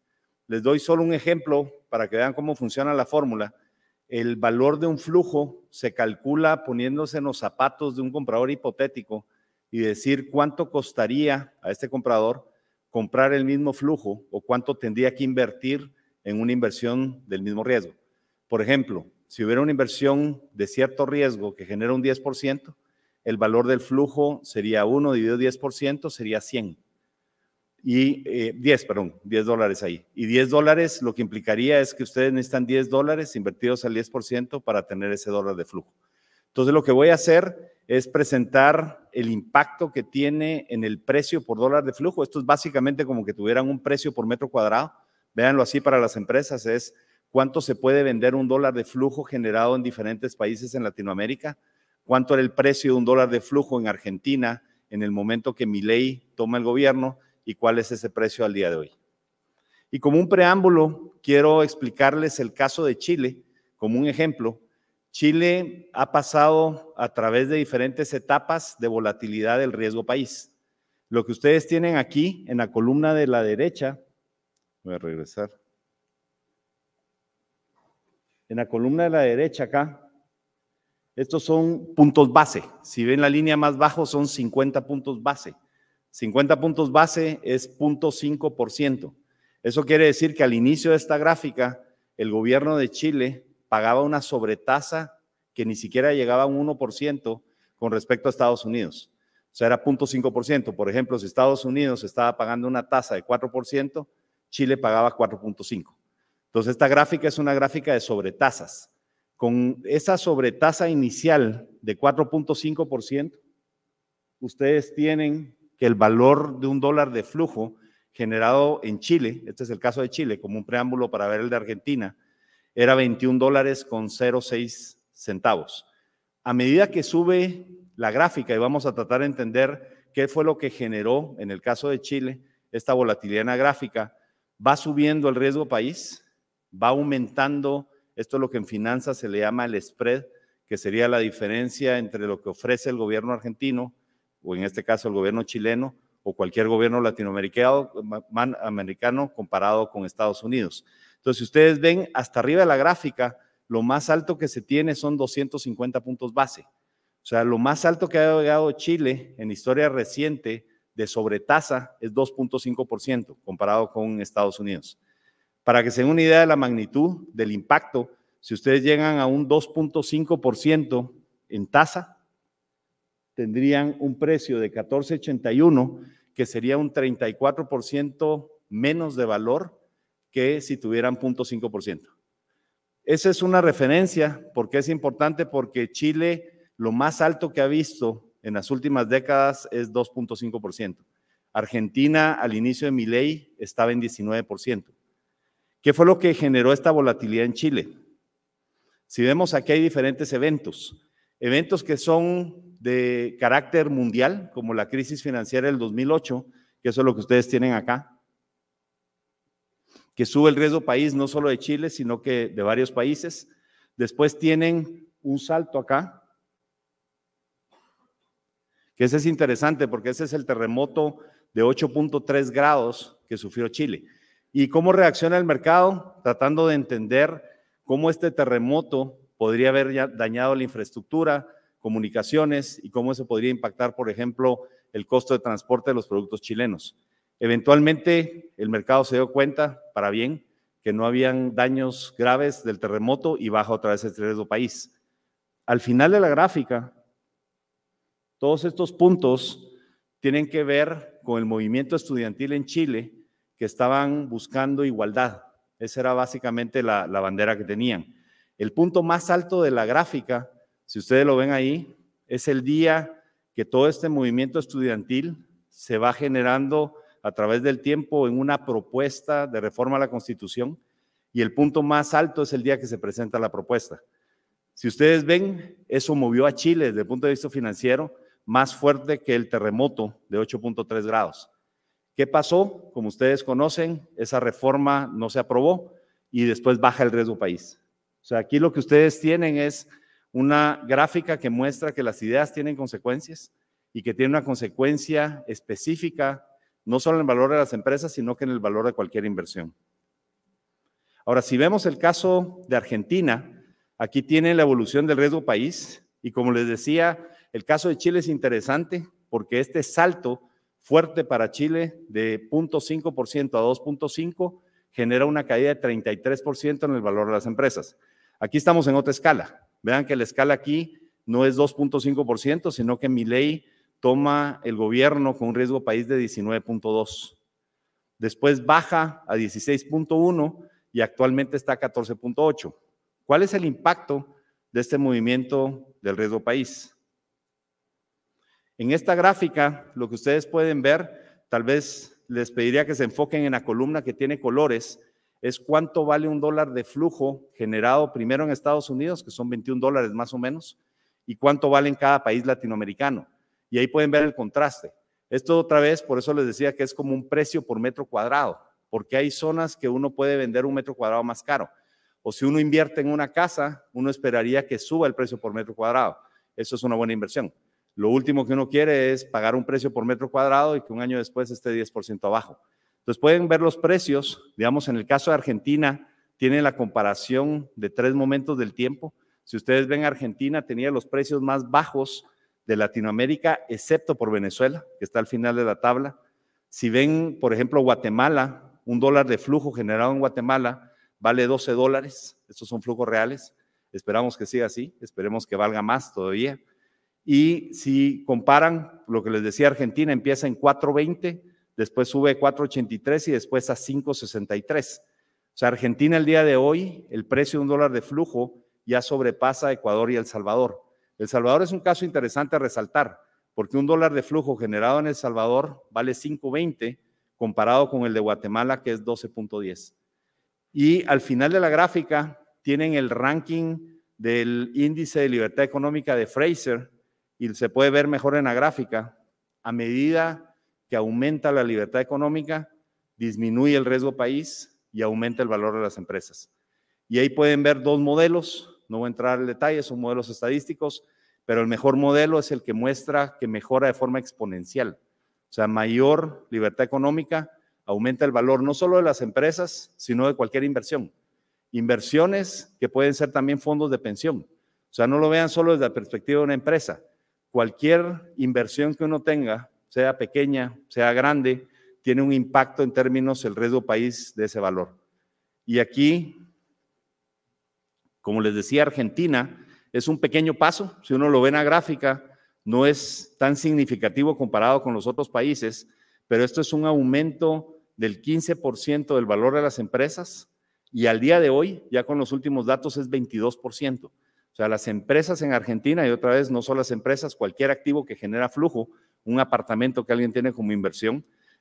Les doy solo un ejemplo para que vean cómo funciona la fórmula. El valor de un flujo se calcula poniéndose en los zapatos de un comprador hipotético y decir cuánto costaría a este comprador comprar el mismo flujo o cuánto tendría que invertir en una inversión del mismo riesgo. Por ejemplo, si hubiera una inversión de cierto riesgo que genera un 10%, el valor del flujo sería 1 dividido 10%, sería 100 y 10, eh, perdón, 10 dólares ahí. Y 10 dólares lo que implicaría es que ustedes necesitan 10 dólares invertidos al 10% para tener ese dólar de flujo. Entonces lo que voy a hacer es presentar el impacto que tiene en el precio por dólar de flujo. Esto es básicamente como que tuvieran un precio por metro cuadrado. Véanlo así para las empresas, es cuánto se puede vender un dólar de flujo generado en diferentes países en Latinoamérica, cuánto era el precio de un dólar de flujo en Argentina en el momento que mi ley toma el gobierno y cuál es ese precio al día de hoy. Y como un preámbulo, quiero explicarles el caso de Chile como un ejemplo. Chile ha pasado a través de diferentes etapas de volatilidad del riesgo país. Lo que ustedes tienen aquí en la columna de la derecha, voy a regresar. En la columna de la derecha acá, estos son puntos base. Si ven la línea más bajo son 50 puntos base. 50 puntos base es 0.5%. Eso quiere decir que al inicio de esta gráfica, el gobierno de Chile pagaba una sobretasa que ni siquiera llegaba a un 1% con respecto a Estados Unidos. O sea, era 0.5%. Por ejemplo, si Estados Unidos estaba pagando una tasa de 4%, Chile pagaba 4.5%. Entonces, esta gráfica es una gráfica de sobretasas. Con esa sobretasa inicial de 4.5%, ustedes tienen que el valor de un dólar de flujo generado en Chile, este es el caso de Chile, como un preámbulo para ver el de Argentina, era 21 dólares con 0,6 centavos. A medida que sube la gráfica y vamos a tratar de entender qué fue lo que generó, en el caso de Chile, esta volatilidad en la gráfica, va subiendo el riesgo país, va aumentando, esto es lo que en finanzas se le llama el spread, que sería la diferencia entre lo que ofrece el gobierno argentino o en este caso el gobierno chileno o cualquier gobierno latinoamericano comparado con Estados Unidos. Entonces, si ustedes ven hasta arriba de la gráfica, lo más alto que se tiene son 250 puntos base. O sea, lo más alto que ha llegado Chile en historia reciente de sobretasa es 2.5% comparado con Estados Unidos. Para que se den una idea de la magnitud del impacto, si ustedes llegan a un 2.5% en tasa, tendrían un precio de 14.81, que sería un 34% menos de valor que si tuvieran 0.5%. Esa es una referencia, porque es importante, porque Chile lo más alto que ha visto en las últimas décadas es 2.5%. Argentina al inicio de mi ley estaba en 19%. ¿Qué fue lo que generó esta volatilidad en Chile? Si vemos aquí hay diferentes eventos, eventos que son de carácter mundial, como la crisis financiera del 2008, que eso es lo que ustedes tienen acá, que sube el riesgo país no solo de Chile, sino que de varios países. Después tienen un salto acá, que ese es interesante porque ese es el terremoto de 8.3 grados que sufrió Chile. ¿Y cómo reacciona el mercado? Tratando de entender cómo este terremoto podría haber dañado la infraestructura, comunicaciones y cómo eso podría impactar, por ejemplo, el costo de transporte de los productos chilenos. Eventualmente el mercado se dio cuenta, para bien, que no habían daños graves del terremoto y baja otra vez el del país. Al final de la gráfica, todos estos puntos tienen que ver con el movimiento estudiantil en Chile que estaban buscando igualdad. Esa era básicamente la, la bandera que tenían. El punto más alto de la gráfica si ustedes lo ven ahí, es el día que todo este movimiento estudiantil se va generando a través del tiempo en una propuesta de reforma a la Constitución y el punto más alto es el día que se presenta la propuesta. Si ustedes ven, eso movió a Chile desde el punto de vista financiero más fuerte que el terremoto de 8.3 grados. ¿Qué pasó? Como ustedes conocen, esa reforma no se aprobó y después baja el riesgo país. O sea, aquí lo que ustedes tienen es una gráfica que muestra que las ideas tienen consecuencias y que tiene una consecuencia específica, no solo en el valor de las empresas, sino que en el valor de cualquier inversión. Ahora, si vemos el caso de Argentina, aquí tiene la evolución del riesgo país y como les decía, el caso de Chile es interesante porque este salto fuerte para Chile de 0.5% a 2.5% genera una caída de 33% en el valor de las empresas. Aquí estamos en otra escala. Vean que la escala aquí no es 2.5%, sino que mi ley toma el gobierno con un riesgo país de 19.2. Después baja a 16.1 y actualmente está a 14.8. ¿Cuál es el impacto de este movimiento del riesgo país? En esta gráfica, lo que ustedes pueden ver, tal vez les pediría que se enfoquen en la columna que tiene colores, es cuánto vale un dólar de flujo generado primero en Estados Unidos, que son 21 dólares más o menos, y cuánto vale en cada país latinoamericano. Y ahí pueden ver el contraste. Esto otra vez, por eso les decía que es como un precio por metro cuadrado, porque hay zonas que uno puede vender un metro cuadrado más caro. O si uno invierte en una casa, uno esperaría que suba el precio por metro cuadrado. Eso es una buena inversión. Lo último que uno quiere es pagar un precio por metro cuadrado y que un año después esté 10% abajo. Entonces pueden ver los precios, digamos, en el caso de Argentina, tiene la comparación de tres momentos del tiempo. Si ustedes ven, Argentina tenía los precios más bajos de Latinoamérica, excepto por Venezuela, que está al final de la tabla. Si ven, por ejemplo, Guatemala, un dólar de flujo generado en Guatemala vale 12 dólares. Estos son flujos reales. Esperamos que siga así, esperemos que valga más todavía. Y si comparan, lo que les decía, Argentina empieza en 420 después sube 4.83 y después a 5.63. O sea, Argentina el día de hoy, el precio de un dólar de flujo ya sobrepasa a Ecuador y El Salvador. El Salvador es un caso interesante a resaltar, porque un dólar de flujo generado en El Salvador vale 5.20 comparado con el de Guatemala, que es 12.10. Y al final de la gráfica tienen el ranking del índice de libertad económica de Fraser y se puede ver mejor en la gráfica. A medida que aumenta la libertad económica, disminuye el riesgo país y aumenta el valor de las empresas. Y ahí pueden ver dos modelos, no voy a entrar en detalles, son modelos estadísticos, pero el mejor modelo es el que muestra que mejora de forma exponencial. O sea, mayor libertad económica aumenta el valor no solo de las empresas, sino de cualquier inversión. Inversiones que pueden ser también fondos de pensión. O sea, no lo vean solo desde la perspectiva de una empresa. Cualquier inversión que uno tenga sea pequeña, sea grande, tiene un impacto en términos el riesgo país de ese valor. Y aquí, como les decía, Argentina es un pequeño paso. Si uno lo ve en la gráfica, no es tan significativo comparado con los otros países, pero esto es un aumento del 15% del valor de las empresas y al día de hoy, ya con los últimos datos, es 22%. O sea, las empresas en Argentina, y otra vez, no solo las empresas, cualquier activo que genera flujo, un apartamento que alguien tiene como inversión,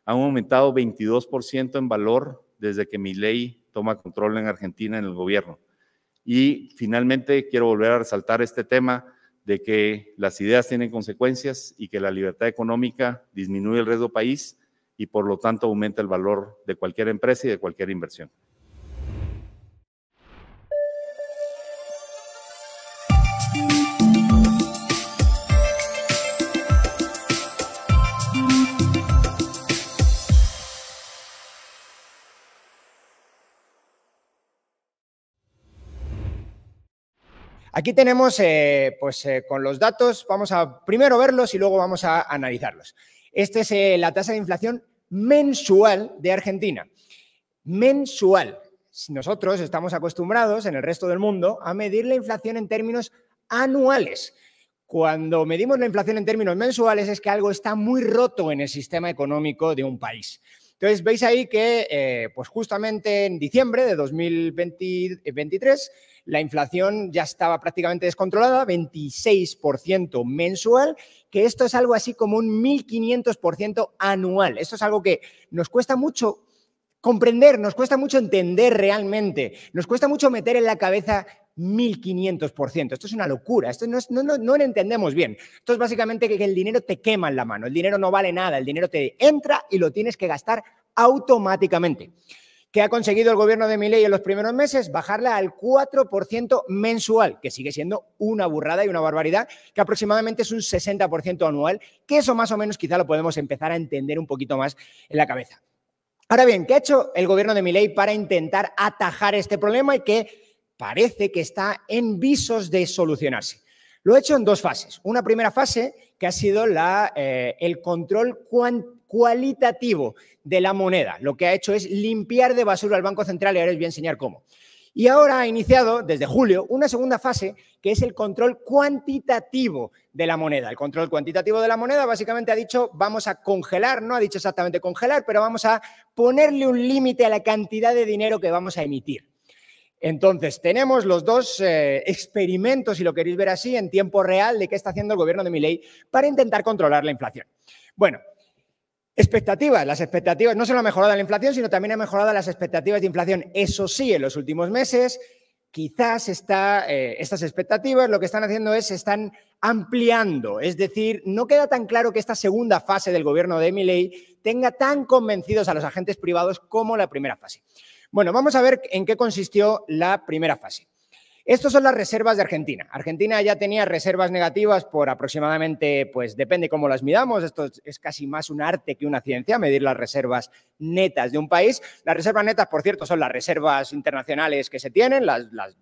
han aumentado 22% en valor desde que mi ley toma control en Argentina en el gobierno. Y finalmente quiero volver a resaltar este tema de que las ideas tienen consecuencias y que la libertad económica disminuye el riesgo país y por lo tanto aumenta el valor de cualquier empresa y de cualquier inversión. Aquí tenemos, eh, pues eh, con los datos, vamos a primero verlos y luego vamos a analizarlos. Esta es eh, la tasa de inflación mensual de Argentina. Mensual. Nosotros estamos acostumbrados en el resto del mundo a medir la inflación en términos anuales. Cuando medimos la inflación en términos mensuales es que algo está muy roto en el sistema económico de un país. Entonces, veis ahí que, pues justamente en diciembre de 2023, la inflación ya estaba prácticamente descontrolada, 26% mensual, que esto es algo así como un 1.500% anual. Esto es algo que nos cuesta mucho comprender, nos cuesta mucho entender realmente, nos cuesta mucho meter en la cabeza 1.500%. Esto es una locura, esto no, no, lo entendemos bien. Esto es básicamente que el dinero te quema en la mano, el dinero no vale nada, el dinero te entra y lo tienes que gastar automáticamente que ha conseguido el gobierno de Miley en los primeros meses, bajarla al 4% mensual, que sigue siendo una burrada y una barbaridad, que aproximadamente es un 60% anual, que eso más o menos quizá lo podemos empezar a entender un poquito más en la cabeza. Ahora bien, ¿qué ha hecho el gobierno de Miley para intentar atajar este problema y que parece que está en visos de solucionarse? Lo ha hecho en dos fases. Una primera fase que ha sido la, eh, el control cuantitativo cualitativo de la moneda. Lo que ha hecho es limpiar de basura al Banco Central y ahora os voy a enseñar cómo. Y ahora ha iniciado, desde julio, una segunda fase que es el control cuantitativo de la moneda. El control cuantitativo de la moneda básicamente ha dicho vamos a congelar, no ha dicho exactamente congelar, pero vamos a ponerle un límite a la cantidad de dinero que vamos a emitir. Entonces, tenemos los dos eh, experimentos, si lo queréis ver así, en tiempo real de qué está haciendo el gobierno de Milley para intentar controlar la inflación. Bueno, Expectativas. Las expectativas no solo ha mejorado la inflación, sino también ha mejorado las expectativas de inflación. Eso sí, en los últimos meses, quizás eh, estas expectativas lo que están haciendo es están ampliando. Es decir, no queda tan claro que esta segunda fase del gobierno de Emily tenga tan convencidos a los agentes privados como la primera fase. Bueno, vamos a ver en qué consistió la primera fase. Estas son las reservas de Argentina. Argentina ya tenía reservas negativas por aproximadamente, pues depende cómo las midamos, esto es casi más un arte que una ciencia, medir las reservas netas de un país. Las reservas netas, por cierto, son las reservas internacionales que se tienen,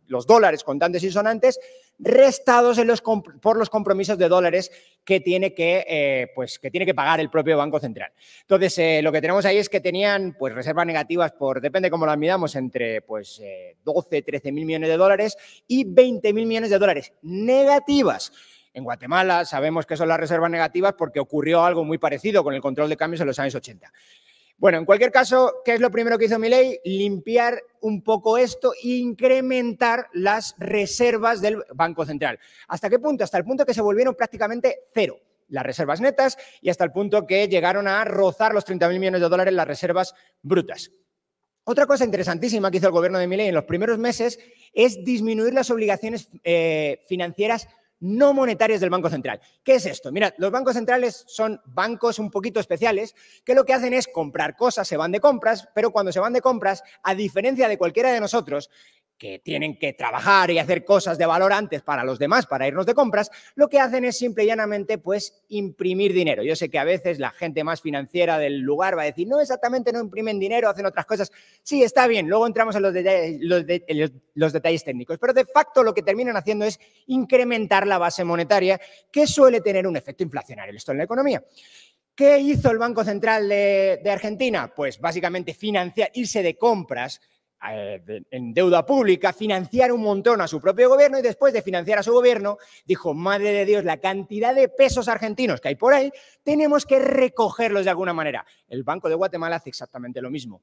los dólares contantes y sonantes, restados los por los compromisos de dólares que tiene que, eh, pues, que, tiene que pagar el propio Banco Central. Entonces, eh, lo que tenemos ahí es que tenían pues, reservas negativas por, depende cómo las midamos, entre pues, 12, eh, 13 mil millones de dólares y 20 mil millones de dólares negativas. En Guatemala sabemos que son las reservas negativas porque ocurrió algo muy parecido con el control de cambios en los años 80. Bueno, en cualquier caso, ¿qué es lo primero que hizo Milei? Limpiar un poco esto e incrementar las reservas del Banco Central. ¿Hasta qué punto? Hasta el punto que se volvieron prácticamente cero las reservas netas y hasta el punto que llegaron a rozar los 30.000 millones de dólares las reservas brutas. Otra cosa interesantísima que hizo el gobierno de Milei en los primeros meses es disminuir las obligaciones eh, financieras no monetarias del Banco Central. ¿Qué es esto? Mira, los bancos centrales son bancos un poquito especiales que lo que hacen es comprar cosas, se van de compras, pero cuando se van de compras, a diferencia de cualquiera de nosotros, que tienen que trabajar y hacer cosas de valor antes para los demás, para irnos de compras, lo que hacen es simple y llanamente pues imprimir dinero. Yo sé que a veces la gente más financiera del lugar va a decir, no, exactamente no imprimen dinero, hacen otras cosas. Sí, está bien, luego entramos en los detalles, detalles técnicos, pero de facto lo que terminan haciendo es incrementar la base monetaria que suele tener un efecto inflacionario esto en la economía. ¿Qué hizo el Banco Central de, de Argentina? Pues básicamente financiar, irse de compras eh, en deuda pública, financiar un montón a su propio gobierno y después de financiar a su gobierno, dijo, madre de Dios, la cantidad de pesos argentinos que hay por ahí, tenemos que recogerlos de alguna manera. El Banco de Guatemala hace exactamente lo mismo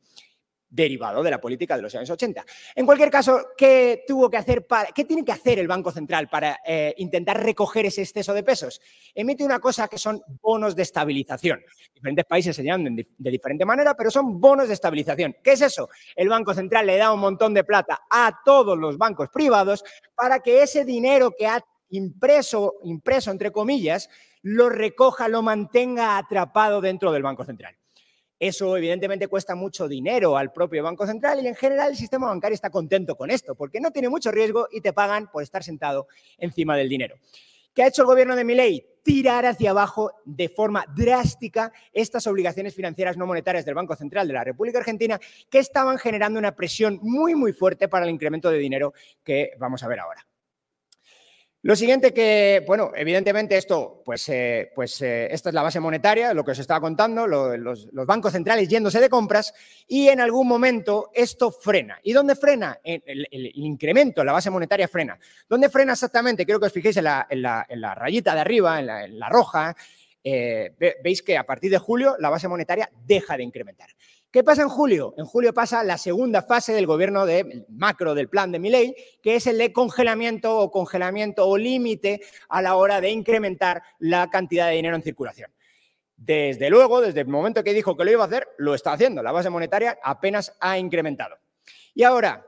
derivado de la política de los años 80. En cualquier caso, ¿qué tuvo que hacer para, qué tiene que hacer el Banco Central para eh, intentar recoger ese exceso de pesos? Emite una cosa que son bonos de estabilización. Diferentes países se llaman de, de diferente manera, pero son bonos de estabilización. ¿Qué es eso? El Banco Central le da un montón de plata a todos los bancos privados para que ese dinero que ha impreso, impreso entre comillas, lo recoja, lo mantenga atrapado dentro del Banco Central. Eso evidentemente cuesta mucho dinero al propio Banco Central y en general el sistema bancario está contento con esto porque no tiene mucho riesgo y te pagan por estar sentado encima del dinero. ¿Qué ha hecho el gobierno de Miley? Tirar hacia abajo de forma drástica estas obligaciones financieras no monetarias del Banco Central de la República Argentina que estaban generando una presión muy, muy fuerte para el incremento de dinero que vamos a ver ahora. Lo siguiente que, bueno, evidentemente esto, pues, eh, pues eh, esta es la base monetaria, lo que os estaba contando, los, bancos centrales yéndose de compras y en algún momento esto frena. ¿Y dónde frena? El, incremento la base monetaria frena. ¿Dónde frena exactamente? Quiero que os fijéis en la, rayita de arriba, en la, roja. Eh, veis que a partir de julio la base monetaria deja de incrementar. ¿Qué pasa en julio? En julio pasa la segunda fase del gobierno de macro del plan de ley, que es el de congelamiento o congelamiento o límite a la hora de incrementar la cantidad de dinero en circulación. Desde luego, desde el momento que dijo que lo iba a hacer, lo está haciendo. La base monetaria apenas ha incrementado. Y ahora,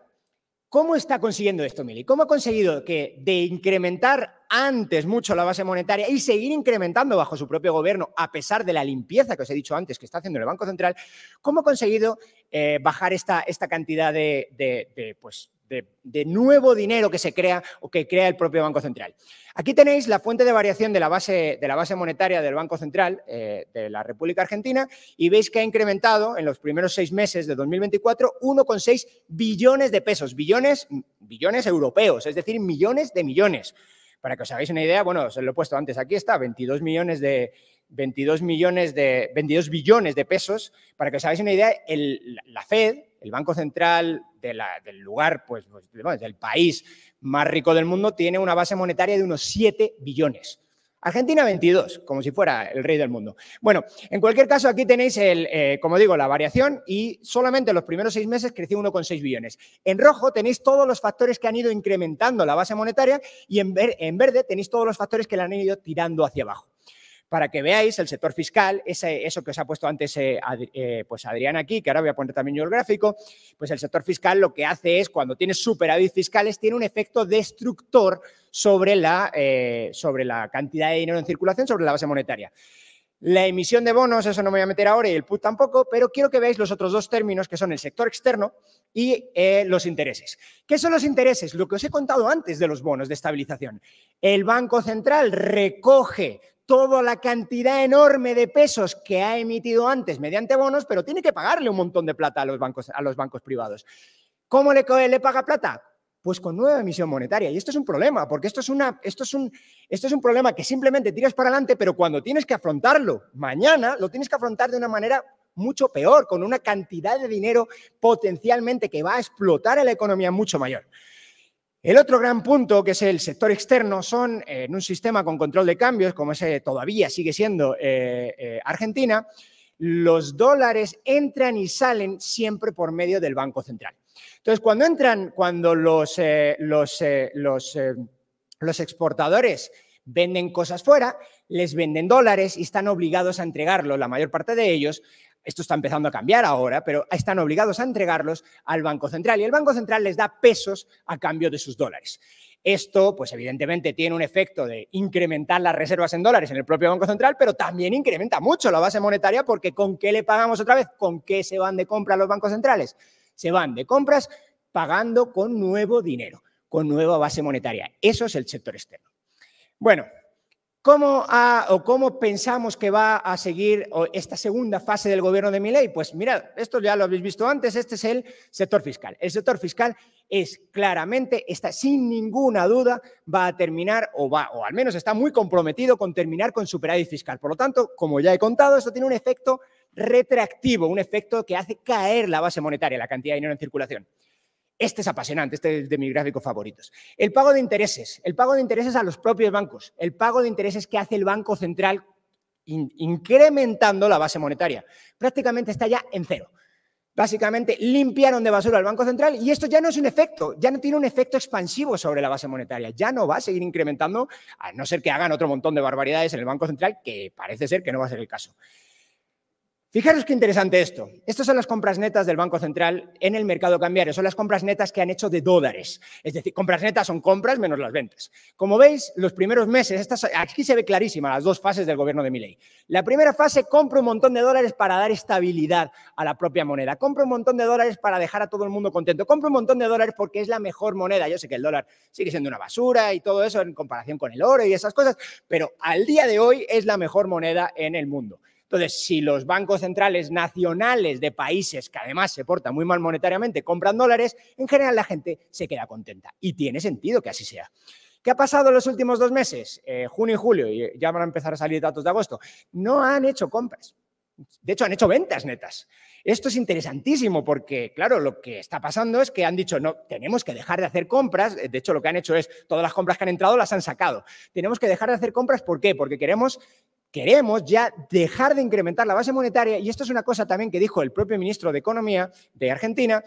¿Cómo está consiguiendo esto, Mili? ¿Cómo ha conseguido que de incrementar antes mucho la base monetaria y seguir incrementando bajo su propio gobierno, a pesar de la limpieza que os he dicho antes que está haciendo el Banco Central, cómo ha conseguido eh, bajar esta, esta cantidad de, de, de, pues, de, nuevo dinero que se crea o que crea el propio Banco Central. Aquí tenéis la fuente de variación de la base, de la base monetaria del Banco Central eh, de la República Argentina y veis que ha incrementado en los primeros seis meses de 2024 1,6 billones de pesos, billones, billones europeos, es decir, millones de millones. Para que os hagáis una idea, bueno, os lo he puesto antes, aquí está, 22 millones de, 22 millones de 22 billones de pesos. Para que os hagáis una idea, la Fed, el Banco Central del lugar, pues, pues del país más rico del mundo, tiene una base monetaria de unos 7 billones. Argentina 22, como si fuera el rey del mundo. Bueno, en cualquier caso, aquí tenéis, el, eh, como digo, la variación y solamente en los primeros seis meses creció 1,6 billones. En rojo tenéis todos los factores que han ido incrementando la base monetaria y en, ver, en verde tenéis todos los factores que la han ido tirando hacia abajo para que veáis el sector fiscal, eso que os ha puesto antes eh, eh, pues Adrián aquí, que ahora voy a poner también yo el gráfico, pues el sector fiscal lo que hace es, cuando tiene superávit fiscales, tiene un efecto destructor sobre la, eh, sobre la cantidad de dinero en circulación, sobre la base monetaria la emisión de bonos, eso no me voy a meter ahora, y el put tampoco, pero quiero que veáis los otros dos términos que son el sector externo y eh, los intereses. ¿Qué son los intereses? Lo que os he contado antes de los bonos de estabilización. El Banco Central recoge toda la cantidad enorme de pesos que ha emitido antes mediante bonos, pero tiene que pagarle un montón de plata a los bancos, a los bancos privados. ¿Cómo le, le paga plata? pues con nueva emisión monetaria. Y esto es un problema, porque esto es, una, esto, es un, esto es un problema que simplemente tiras para adelante, pero cuando tienes que afrontarlo mañana, lo tienes que afrontar de una manera mucho peor, con una cantidad de dinero potencialmente que va a explotar a la economía mucho mayor. El otro gran punto, que es el sector externo, son eh, en un sistema con control de cambios, como ese todavía sigue siendo eh, eh, Argentina, los dólares entran y salen siempre por medio del Banco Central. Entonces, cuando entran, cuando eh, eh, eh, los, exportadores venden cosas fuera, les venden dólares y están obligados a entregarlos, la mayor parte de ellos, esto está empezando a cambiar ahora, pero están obligados a entregarlos al Banco Central y el Banco Central les da pesos a cambio de sus dólares. Esto, pues evidentemente, tiene un efecto de incrementar las reservas en dólares en el propio Banco Central, pero también incrementa mucho la base monetaria porque ¿con qué le pagamos otra vez? ¿Con qué se van de compra los bancos centrales? se van de compras pagando con nuevo dinero, con nueva base monetaria. Eso es el sector externo. Bueno, ¿Cómo, ah, o ¿Cómo pensamos que va a seguir esta segunda fase del gobierno de Miley? Pues mirad, esto ya lo habéis visto antes, este es el sector fiscal. El sector fiscal es claramente, está sin ninguna duda, va a terminar o va, o al menos está muy comprometido con terminar con superávit fiscal. Por lo tanto, como ya he contado, esto tiene un efecto retractivo, un efecto que hace caer la base monetaria, la cantidad de dinero en circulación. Este es apasionante, este es de mis gráficos favoritos. El pago de intereses, el pago de intereses a los propios bancos, el pago de intereses que hace el Banco Central incrementando la base monetaria. Prácticamente está ya en cero. Básicamente limpiaron de basura al Banco Central y esto ya no es un efecto, ya no tiene un efecto expansivo sobre la base monetaria, ya no va a seguir incrementando, a no ser que hagan otro montón de barbaridades en el Banco Central, que parece ser que no va a ser el caso. Fijaros qué interesante esto. Estas son las compras netas del Banco Central en el mercado cambiario. Son las compras netas que han hecho de dólares. Es decir, compras netas son compras menos las ventas. Como veis, los primeros meses, aquí se ve clarísima las dos fases del gobierno de Milley, La primera fase, compra un montón de dólares para dar estabilidad a la propia moneda. Compra un montón de dólares para dejar a todo el mundo contento. Compra un montón de dólares porque es la mejor moneda. Yo sé que el dólar sigue siendo una basura y todo eso en comparación con el oro y esas cosas, pero al día de hoy es la mejor moneda en el mundo. Entonces, si los bancos centrales nacionales de países que además se portan muy mal monetariamente compran dólares, en general la gente se queda contenta. Y tiene sentido que así sea. ¿Qué ha pasado en los últimos dos meses? Eh, junio y julio, y ya van a empezar a salir datos de agosto. No han hecho compras. De hecho, han hecho ventas netas. Esto es interesantísimo porque, claro, lo que está pasando es que han dicho, no, tenemos que dejar de hacer compras. De hecho, lo que han hecho es, todas las compras que han entrado las han sacado. Tenemos que dejar de hacer compras, ¿por qué? Porque queremos queremos ya dejar de incrementar la base monetaria y esto es una cosa también que dijo el propio ministro de Economía de Argentina,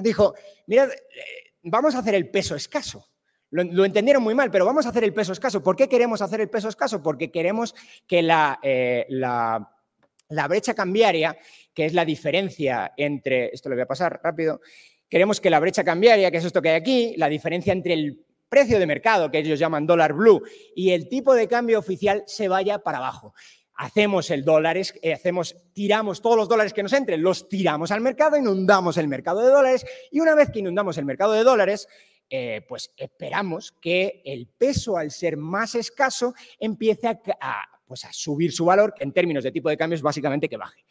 dijo, mirad, eh, vamos a hacer el peso escaso. Lo, entendieron muy mal, pero vamos a hacer el peso escaso. ¿Por qué queremos hacer el peso escaso? Porque queremos que eh, la, la brecha cambiaria, que es la diferencia entre, esto lo voy a pasar rápido, queremos que la brecha cambiaria, que es esto que hay aquí, la diferencia entre el precio de mercado, que ellos llaman dólar blue, y el tipo de cambio oficial se vaya para abajo hacemos el dólar, eh, hacemos, tiramos todos los dólares que nos entren, los tiramos al mercado, inundamos el mercado de dólares y una vez que inundamos el mercado de dólares, eh, pues esperamos que el peso, al ser más escaso, empiece a, pues a subir su valor, en términos de tipo de cambio es básicamente que baje.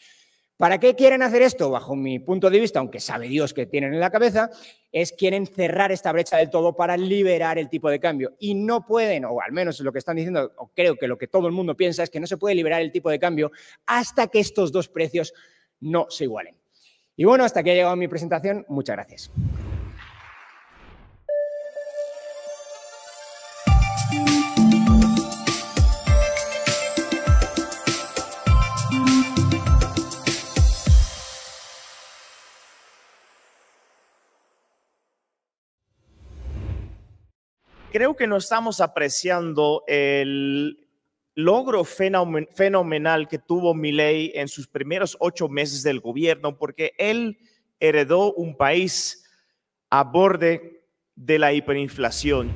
¿Para qué quieren hacer esto? Bajo mi punto de vista, aunque sabe Dios que tienen en la cabeza, es quieren cerrar esta brecha del todo para liberar el tipo de cambio. Y no pueden, o al menos lo que están diciendo, o creo que lo que todo el mundo piensa es que no se puede liberar el tipo de cambio hasta que estos dos precios no se igualen. Y bueno, hasta aquí ha llegado mi presentación. Muchas gracias. creo que no estamos apreciando el logro fenomenal que tuvo Milei en sus primeros ocho meses del gobierno, porque él heredó un país a borde de la hiperinflación.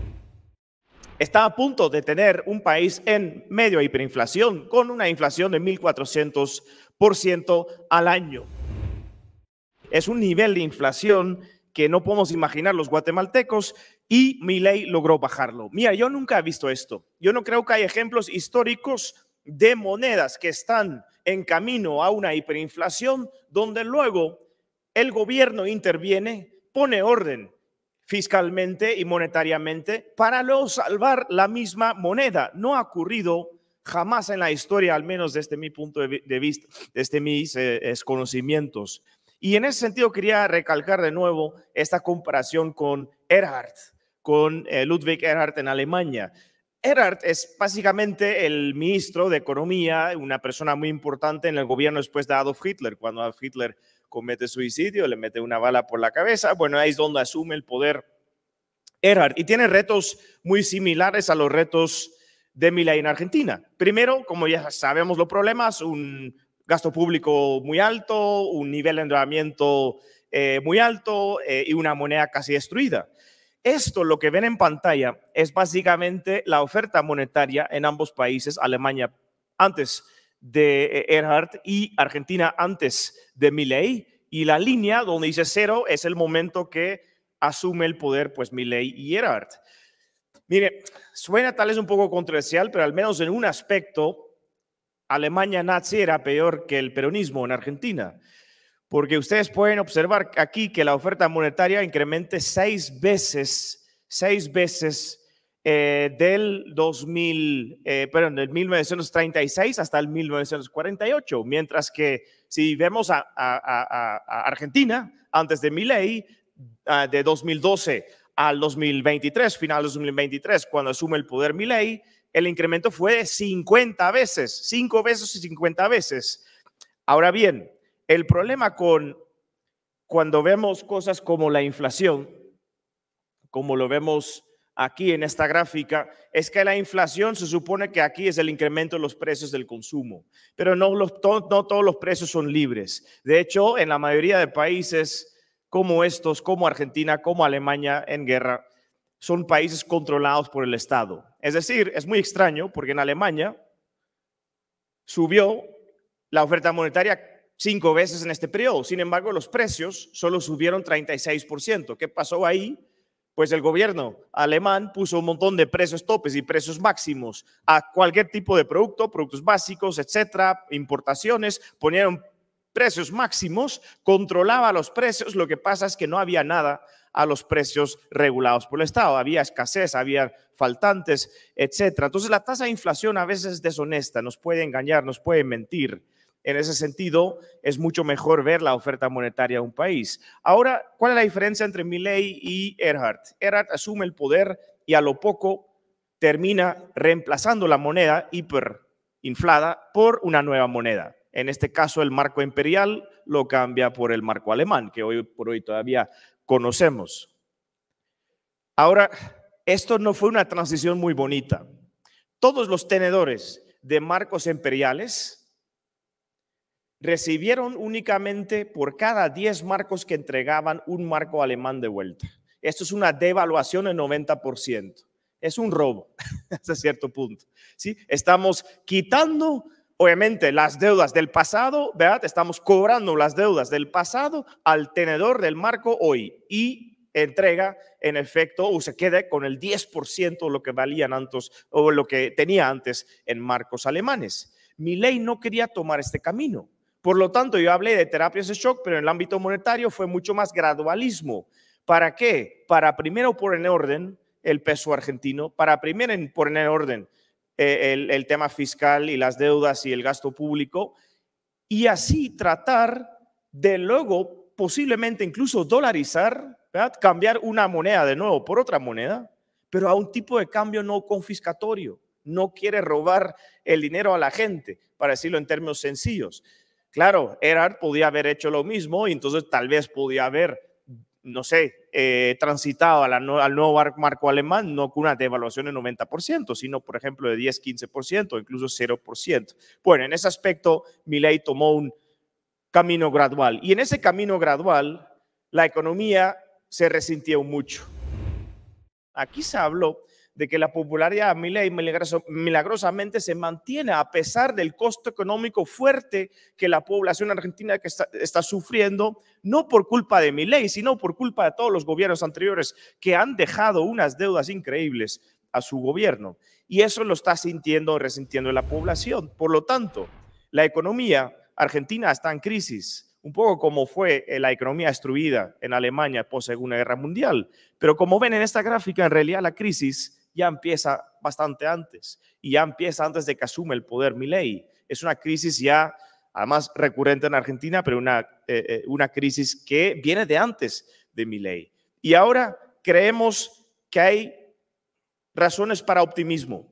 Está a punto de tener un país en medio de hiperinflación, con una inflación de 1.400% al año. Es un nivel de inflación que no podemos imaginar los guatemaltecos y ley logró bajarlo. Mira, yo nunca he visto esto. Yo no creo que haya ejemplos históricos de monedas que están en camino a una hiperinflación donde luego el gobierno interviene, pone orden fiscalmente y monetariamente para luego salvar la misma moneda. No ha ocurrido jamás en la historia, al menos desde mi punto de vista, desde mis eh, conocimientos. Y en ese sentido quería recalcar de nuevo esta comparación con Erhard con eh, Ludwig Erhard en Alemania. Erhard es básicamente el ministro de Economía, una persona muy importante en el gobierno después de Adolf Hitler, cuando Adolf Hitler comete suicidio, le mete una bala por la cabeza, bueno, ahí es donde asume el poder Erhard. Y tiene retos muy similares a los retos de Milei en Argentina. Primero, como ya sabemos los problemas, un gasto público muy alto, un nivel de endeudamiento eh, muy alto eh, y una moneda casi destruida. Esto lo que ven en pantalla es básicamente la oferta monetaria en ambos países, Alemania antes de eh, Erhard y Argentina antes de Milley. Y la línea donde dice cero es el momento que asume el poder, pues Milley y Erhard. Mire, suena tal vez un poco controversial, pero al menos en un aspecto, Alemania nazi era peor que el peronismo en Argentina porque ustedes pueden observar aquí que la oferta monetaria incremente seis veces, seis veces eh, del 2000, eh, perdón, del 1936 hasta el 1948, mientras que si vemos a, Argentina antes de mi ley, ah, de 2012 al 2023, final de 2023, cuando asume el poder mi ley, el incremento fue de 50 veces, 5 veces y 50 veces. Ahora bien, el problema con cuando vemos cosas como la inflación, como lo vemos aquí en esta gráfica, es que la inflación se supone que aquí es el incremento de los precios del consumo, pero no, todos los precios son libres. De hecho, en la mayoría de países como estos, como Argentina, como Alemania en guerra, son países controlados por el Estado. Es decir, es muy extraño porque en Alemania subió la oferta monetaria cinco veces en este periodo. Sin embargo, los precios solo subieron 36%. ¿Qué pasó ahí? Pues el gobierno alemán puso un montón de precios topes y precios máximos a cualquier tipo de producto, productos básicos, etcétera, importaciones, ponieron precios máximos, controlaba los precios. Lo que pasa es que no había nada a los precios regulados por el Estado. Había escasez, había faltantes, etcétera. Entonces, la tasa de inflación a veces es deshonesta, nos puede engañar, nos puede mentir en ese sentido, es mucho mejor ver la oferta monetaria de un país. Ahora, ¿cuál es la diferencia entre Milley y erhard Erhardt asume el poder y a lo poco termina reemplazando la moneda hiperinflada por una nueva moneda. En este caso, el marco imperial lo cambia por el marco alemán, que hoy por hoy todavía conocemos. Ahora, esto no fue una transición muy bonita. Todos los tenedores de marcos imperiales recibieron únicamente por cada 10 marcos que entregaban un marco alemán de vuelta. Esto es una devaluación del 90%. Es un robo hasta cierto punto. ¿sí? Estamos quitando, obviamente, las deudas del pasado, ¿verdad? Estamos cobrando las deudas del pasado al tenedor del marco hoy y entrega en efecto o se quede con el 10% lo que valían antes o lo que tenía antes en marcos alemanes. Mi ley no quería tomar este camino por lo tanto, yo hablé de terapias de shock, pero en el ámbito monetario fue mucho más gradualismo. ¿Para qué? Para primero poner en orden el peso argentino, para primero poner en orden eh, el, tema fiscal y las deudas y el gasto público, y así tratar de luego posiblemente incluso dolarizar, ¿verdad? cambiar una moneda de nuevo por otra moneda, pero a un tipo de cambio no confiscatorio. No quiere robar el dinero a la gente, para decirlo en términos sencillos. Claro, Erhard podía haber hecho lo mismo y entonces tal vez podía haber, no sé, eh, transitado al nuevo marco alemán no con una devaluación del 90%, sino por ejemplo de 10, 15%, incluso 0%. Bueno, en ese aspecto, Milley tomó un camino gradual y en ese camino gradual, la economía se resintió mucho. Aquí se habló de que la popularidad de ley, milagrosamente se mantiene a pesar del costo económico fuerte que la población argentina está, sufriendo, no por culpa de Milei, sino por culpa de todos los gobiernos anteriores que han dejado unas deudas increíbles a su gobierno. Y eso lo está sintiendo o resintiendo la población. Por lo tanto, la economía argentina está en crisis un poco como fue eh, la economía destruida en Alemania post Segunda Guerra Mundial. Pero como ven en esta gráfica, en realidad la crisis ya empieza bastante antes y ya empieza antes de que asume el poder Milei. Es una crisis ya, además recurrente en Argentina, pero una, eh, eh, una crisis que viene de antes de Milei. Y ahora creemos que hay razones para optimismo.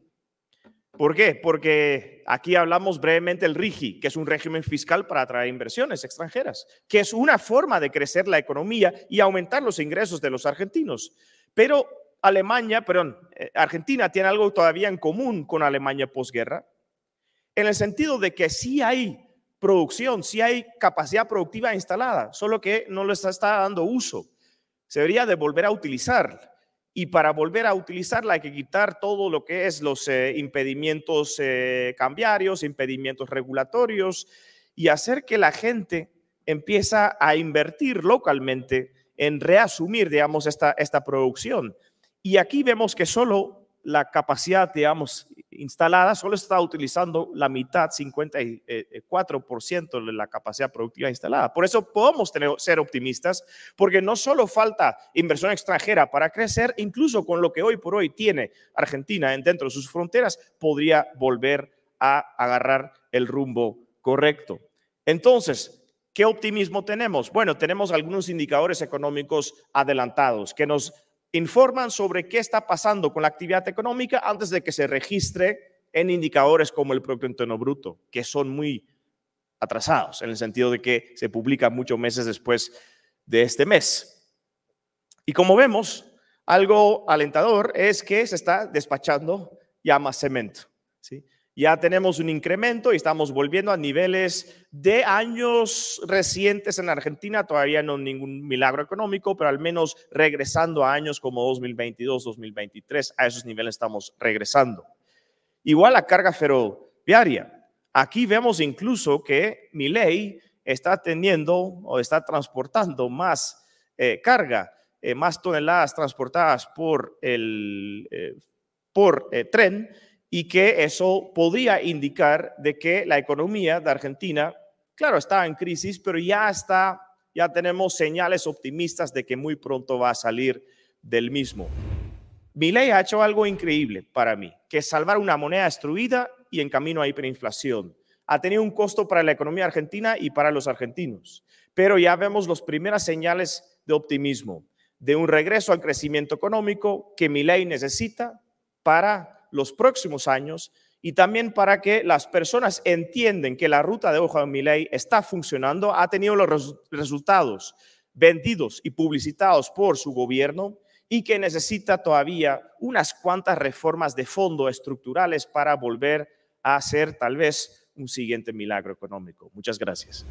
¿Por qué? Porque aquí hablamos brevemente del RIGI, que es un régimen fiscal para atraer inversiones extranjeras, que es una forma de crecer la economía y aumentar los ingresos de los argentinos. Pero Alemania, perdón, eh, Argentina tiene algo todavía en común con Alemania posguerra, en el sentido de que sí hay producción, sí hay capacidad productiva instalada, solo que no lo está, dando uso. Se debería de volver a utilizar. Y para volver a utilizarla hay que quitar todo lo que es los impedimientos eh, impedimentos eh, cambiarios, impedimentos regulatorios y hacer que la gente empieza a invertir localmente en reasumir, digamos, esta, esta producción. Y aquí vemos que solo la capacidad, digamos, instalada solo está utilizando la mitad, 54% eh, eh, de la capacidad productiva instalada. Por eso podemos ser optimistas, porque no solo falta inversión extranjera para crecer, incluso con lo que hoy por hoy tiene Argentina dentro de sus fronteras, podría volver a agarrar el rumbo correcto. Entonces, ¿qué optimismo tenemos? Bueno, tenemos algunos indicadores económicos adelantados que nos informan sobre qué está pasando con la actividad económica antes de que se registre en indicadores como el Producto Interno Bruto, que son muy atrasados, en el sentido de que se publica muchos meses después de este mes. Y como vemos, algo alentador es que se está despachando ya más cemento. ¿sí? Ya tenemos un incremento y estamos volviendo a niveles de años recientes en Argentina, todavía no ningún milagro económico, pero al menos regresando a años como 2022, 2023, a esos niveles estamos regresando. Igual la carga ferroviaria. Aquí vemos incluso que mi ley está teniendo o está transportando más eh, carga, eh, más toneladas transportadas por el eh, por, tren y que eso podría indicar de que la economía de Argentina, claro, está en crisis, pero ya está, ya tenemos señales optimistas de que muy pronto va a salir del mismo. Mi ley ha hecho algo increíble para mí, que es salvar una moneda destruida y en camino a hiperinflación. Ha tenido un costo para la economía argentina y para los argentinos, pero ya vemos las primeras señales de optimismo, de un regreso al crecimiento económico que mi ley necesita para los próximos años y también para que las personas entiendan que la ruta de Juan Milei está funcionando, ha tenido los resultados vendidos y publicitados por su gobierno y que necesita todavía unas cuantas reformas de fondo estructurales para volver a ser tal vez un siguiente milagro económico. Muchas gracias.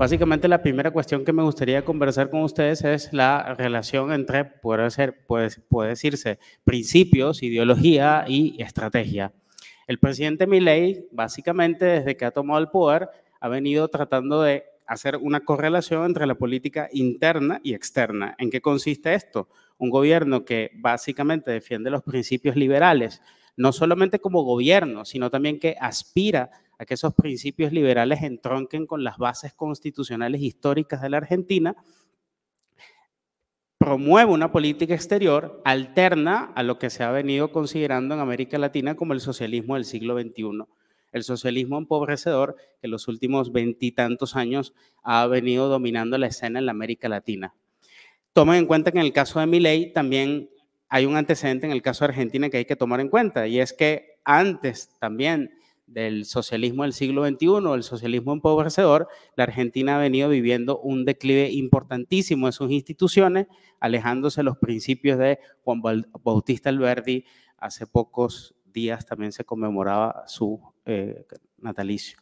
Básicamente la primera cuestión que me gustaría conversar con ustedes es la relación entre, puede, ser, puede decirse, principios, ideología y estrategia. El presidente Milley, básicamente desde que ha tomado el poder, ha venido tratando de hacer una correlación entre la política interna y externa. ¿En qué consiste esto? Un gobierno que básicamente defiende los principios liberales, no solamente como gobierno, sino también que aspira a a que esos principios liberales entronquen con las bases constitucionales históricas de la Argentina, promueve una política exterior alterna a lo que se ha venido considerando en América Latina como el socialismo del siglo XXI. El socialismo empobrecedor que en los últimos veintitantos años ha venido dominando la escena en la América Latina. Tomen en cuenta que en el caso de Milei también hay un antecedente en el caso de Argentina que hay que tomar en cuenta y es que antes también del socialismo del siglo XXI, el socialismo empobrecedor, la Argentina ha venido viviendo un declive importantísimo en sus instituciones, alejándose los principios de Juan Bautista Alberdi. Hace pocos días también se conmemoraba su eh, natalicio.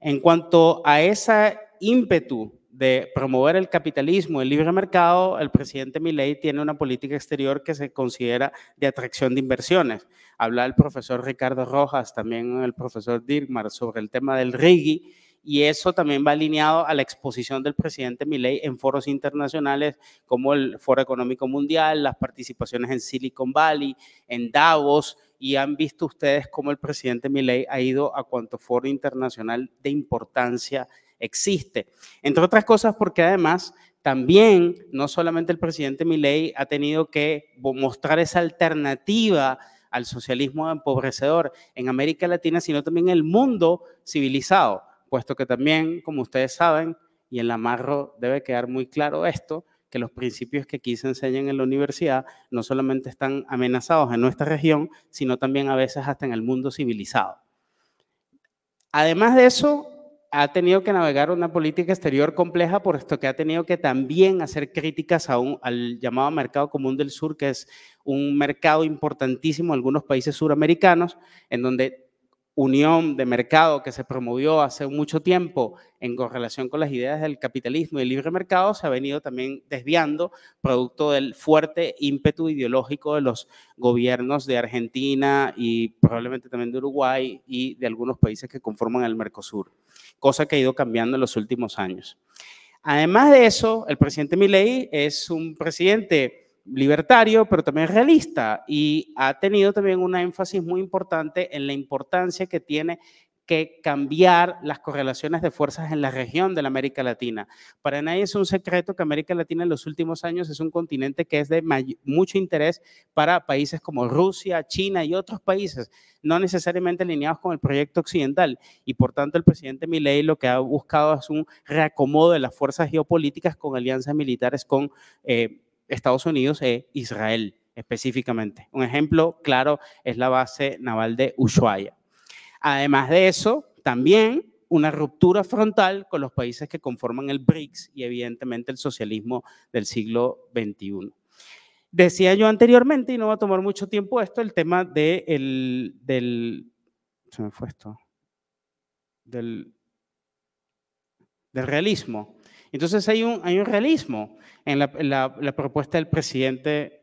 En cuanto a ese ímpetu de promover el capitalismo, el libre mercado, el presidente Milley tiene una política exterior que se considera de atracción de inversiones. Habla el profesor Ricardo Rojas, también el profesor Dirkmar, sobre el tema del RIGI, y eso también va alineado a la exposición del presidente Milley en foros internacionales como el Foro Económico Mundial, las participaciones en Silicon Valley, en Davos, y han visto ustedes cómo el presidente Milley ha ido a cuanto foro internacional de importancia existe. Entre otras cosas porque además también no solamente el presidente Milei ha tenido que mostrar esa alternativa al socialismo empobrecedor en América Latina, sino también en el mundo civilizado, puesto que también, como ustedes saben, y en la Marro debe quedar muy claro esto, que los principios que aquí se enseñan en la universidad no solamente están amenazados en nuestra región, sino también a veces hasta en el mundo civilizado. Además de eso, ha tenido que navegar una política exterior compleja, por esto que ha tenido que también hacer críticas a al llamado mercado común del sur, que es un mercado importantísimo en algunos países suramericanos, en donde unión de mercado que se promovió hace mucho tiempo en correlación con las ideas del capitalismo y el libre mercado se ha venido también desviando, producto del fuerte ímpetu ideológico de los gobiernos de Argentina y probablemente también de Uruguay y de algunos países que conforman el Mercosur, cosa que ha ido cambiando en los últimos años. Además de eso, el presidente Milei es un presidente libertario, pero también realista y ha tenido también un énfasis muy importante en la importancia que tiene que cambiar las correlaciones de fuerzas en la región de la América Latina. Para nadie es un secreto que América Latina en los últimos años es un continente que es de mucho interés para países como Rusia, China y otros países, no necesariamente alineados con el proyecto occidental. Y por tanto, el presidente Milei lo que ha buscado es un reacomodo de las fuerzas geopolíticas con alianzas militares con... Eh, Estados Unidos e Israel específicamente. Un ejemplo claro es la base naval de Ushuaia. Además de eso, también una ruptura frontal con los países que conforman el BRICS y evidentemente el socialismo del siglo XXI. Decía yo anteriormente, y no va a tomar mucho tiempo esto, el tema de del... Se me fue esto. Del, del realismo. Entonces hay un, hay un realismo en la, propuesta del presidente,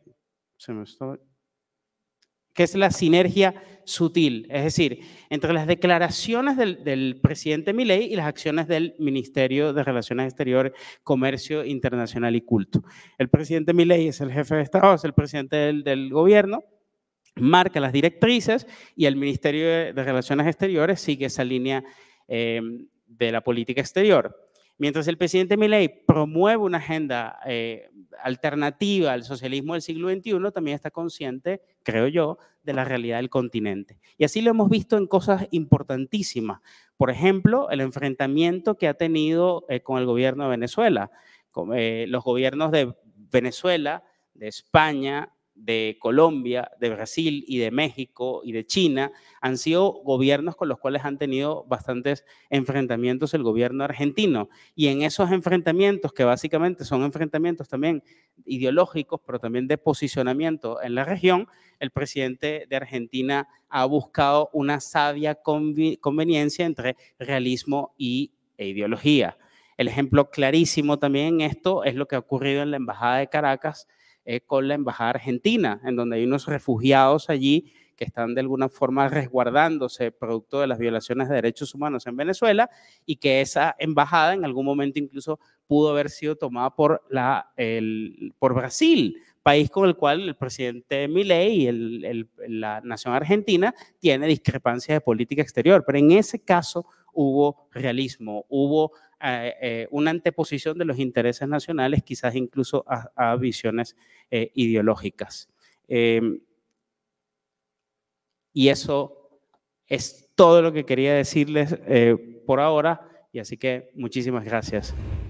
que es la sinergia sutil, es decir, entre las declaraciones del, presidente Milei y las acciones del Ministerio de Relaciones Exteriores, Comercio Internacional y Culto. El presidente Milei es el jefe de Estado, es el presidente del, gobierno, marca las directrices y el Ministerio de, Relaciones Exteriores sigue esa línea eh, de la política exterior. Mientras el presidente Milei promueve una agenda eh, alternativa al socialismo del siglo XXI, también está consciente, creo yo, de la realidad del continente. Y así lo hemos visto en cosas importantísimas. Por ejemplo, el enfrentamiento que ha tenido eh, con el gobierno de Venezuela. Con, eh, los gobiernos de Venezuela, de España, de Colombia, de Brasil y de México y de China han sido gobiernos con los cuales han tenido bastantes enfrentamientos el gobierno argentino. Y en esos enfrentamientos, que básicamente son enfrentamientos también ideológicos, pero también de posicionamiento en la región, el presidente de Argentina ha buscado una sabia conveniencia entre realismo y, e ideología. El ejemplo clarísimo también esto es lo que ha ocurrido en la Embajada de Caracas eh, con la Embajada Argentina, en donde hay unos refugiados allí que están de alguna forma resguardándose producto de las violaciones de derechos humanos en Venezuela y que esa embajada en algún momento incluso pudo haber sido tomada por, la, el, por Brasil, país con el cual el presidente Milei y el, el, la nación argentina tiene discrepancias de política exterior. Pero en ese caso hubo realismo, hubo eh, eh, una anteposición de los intereses nacionales, quizás incluso a, visiones eh, ideológicas. Em, y eso es todo lo que quería decirles por ahora, y así que muchísimas gracias.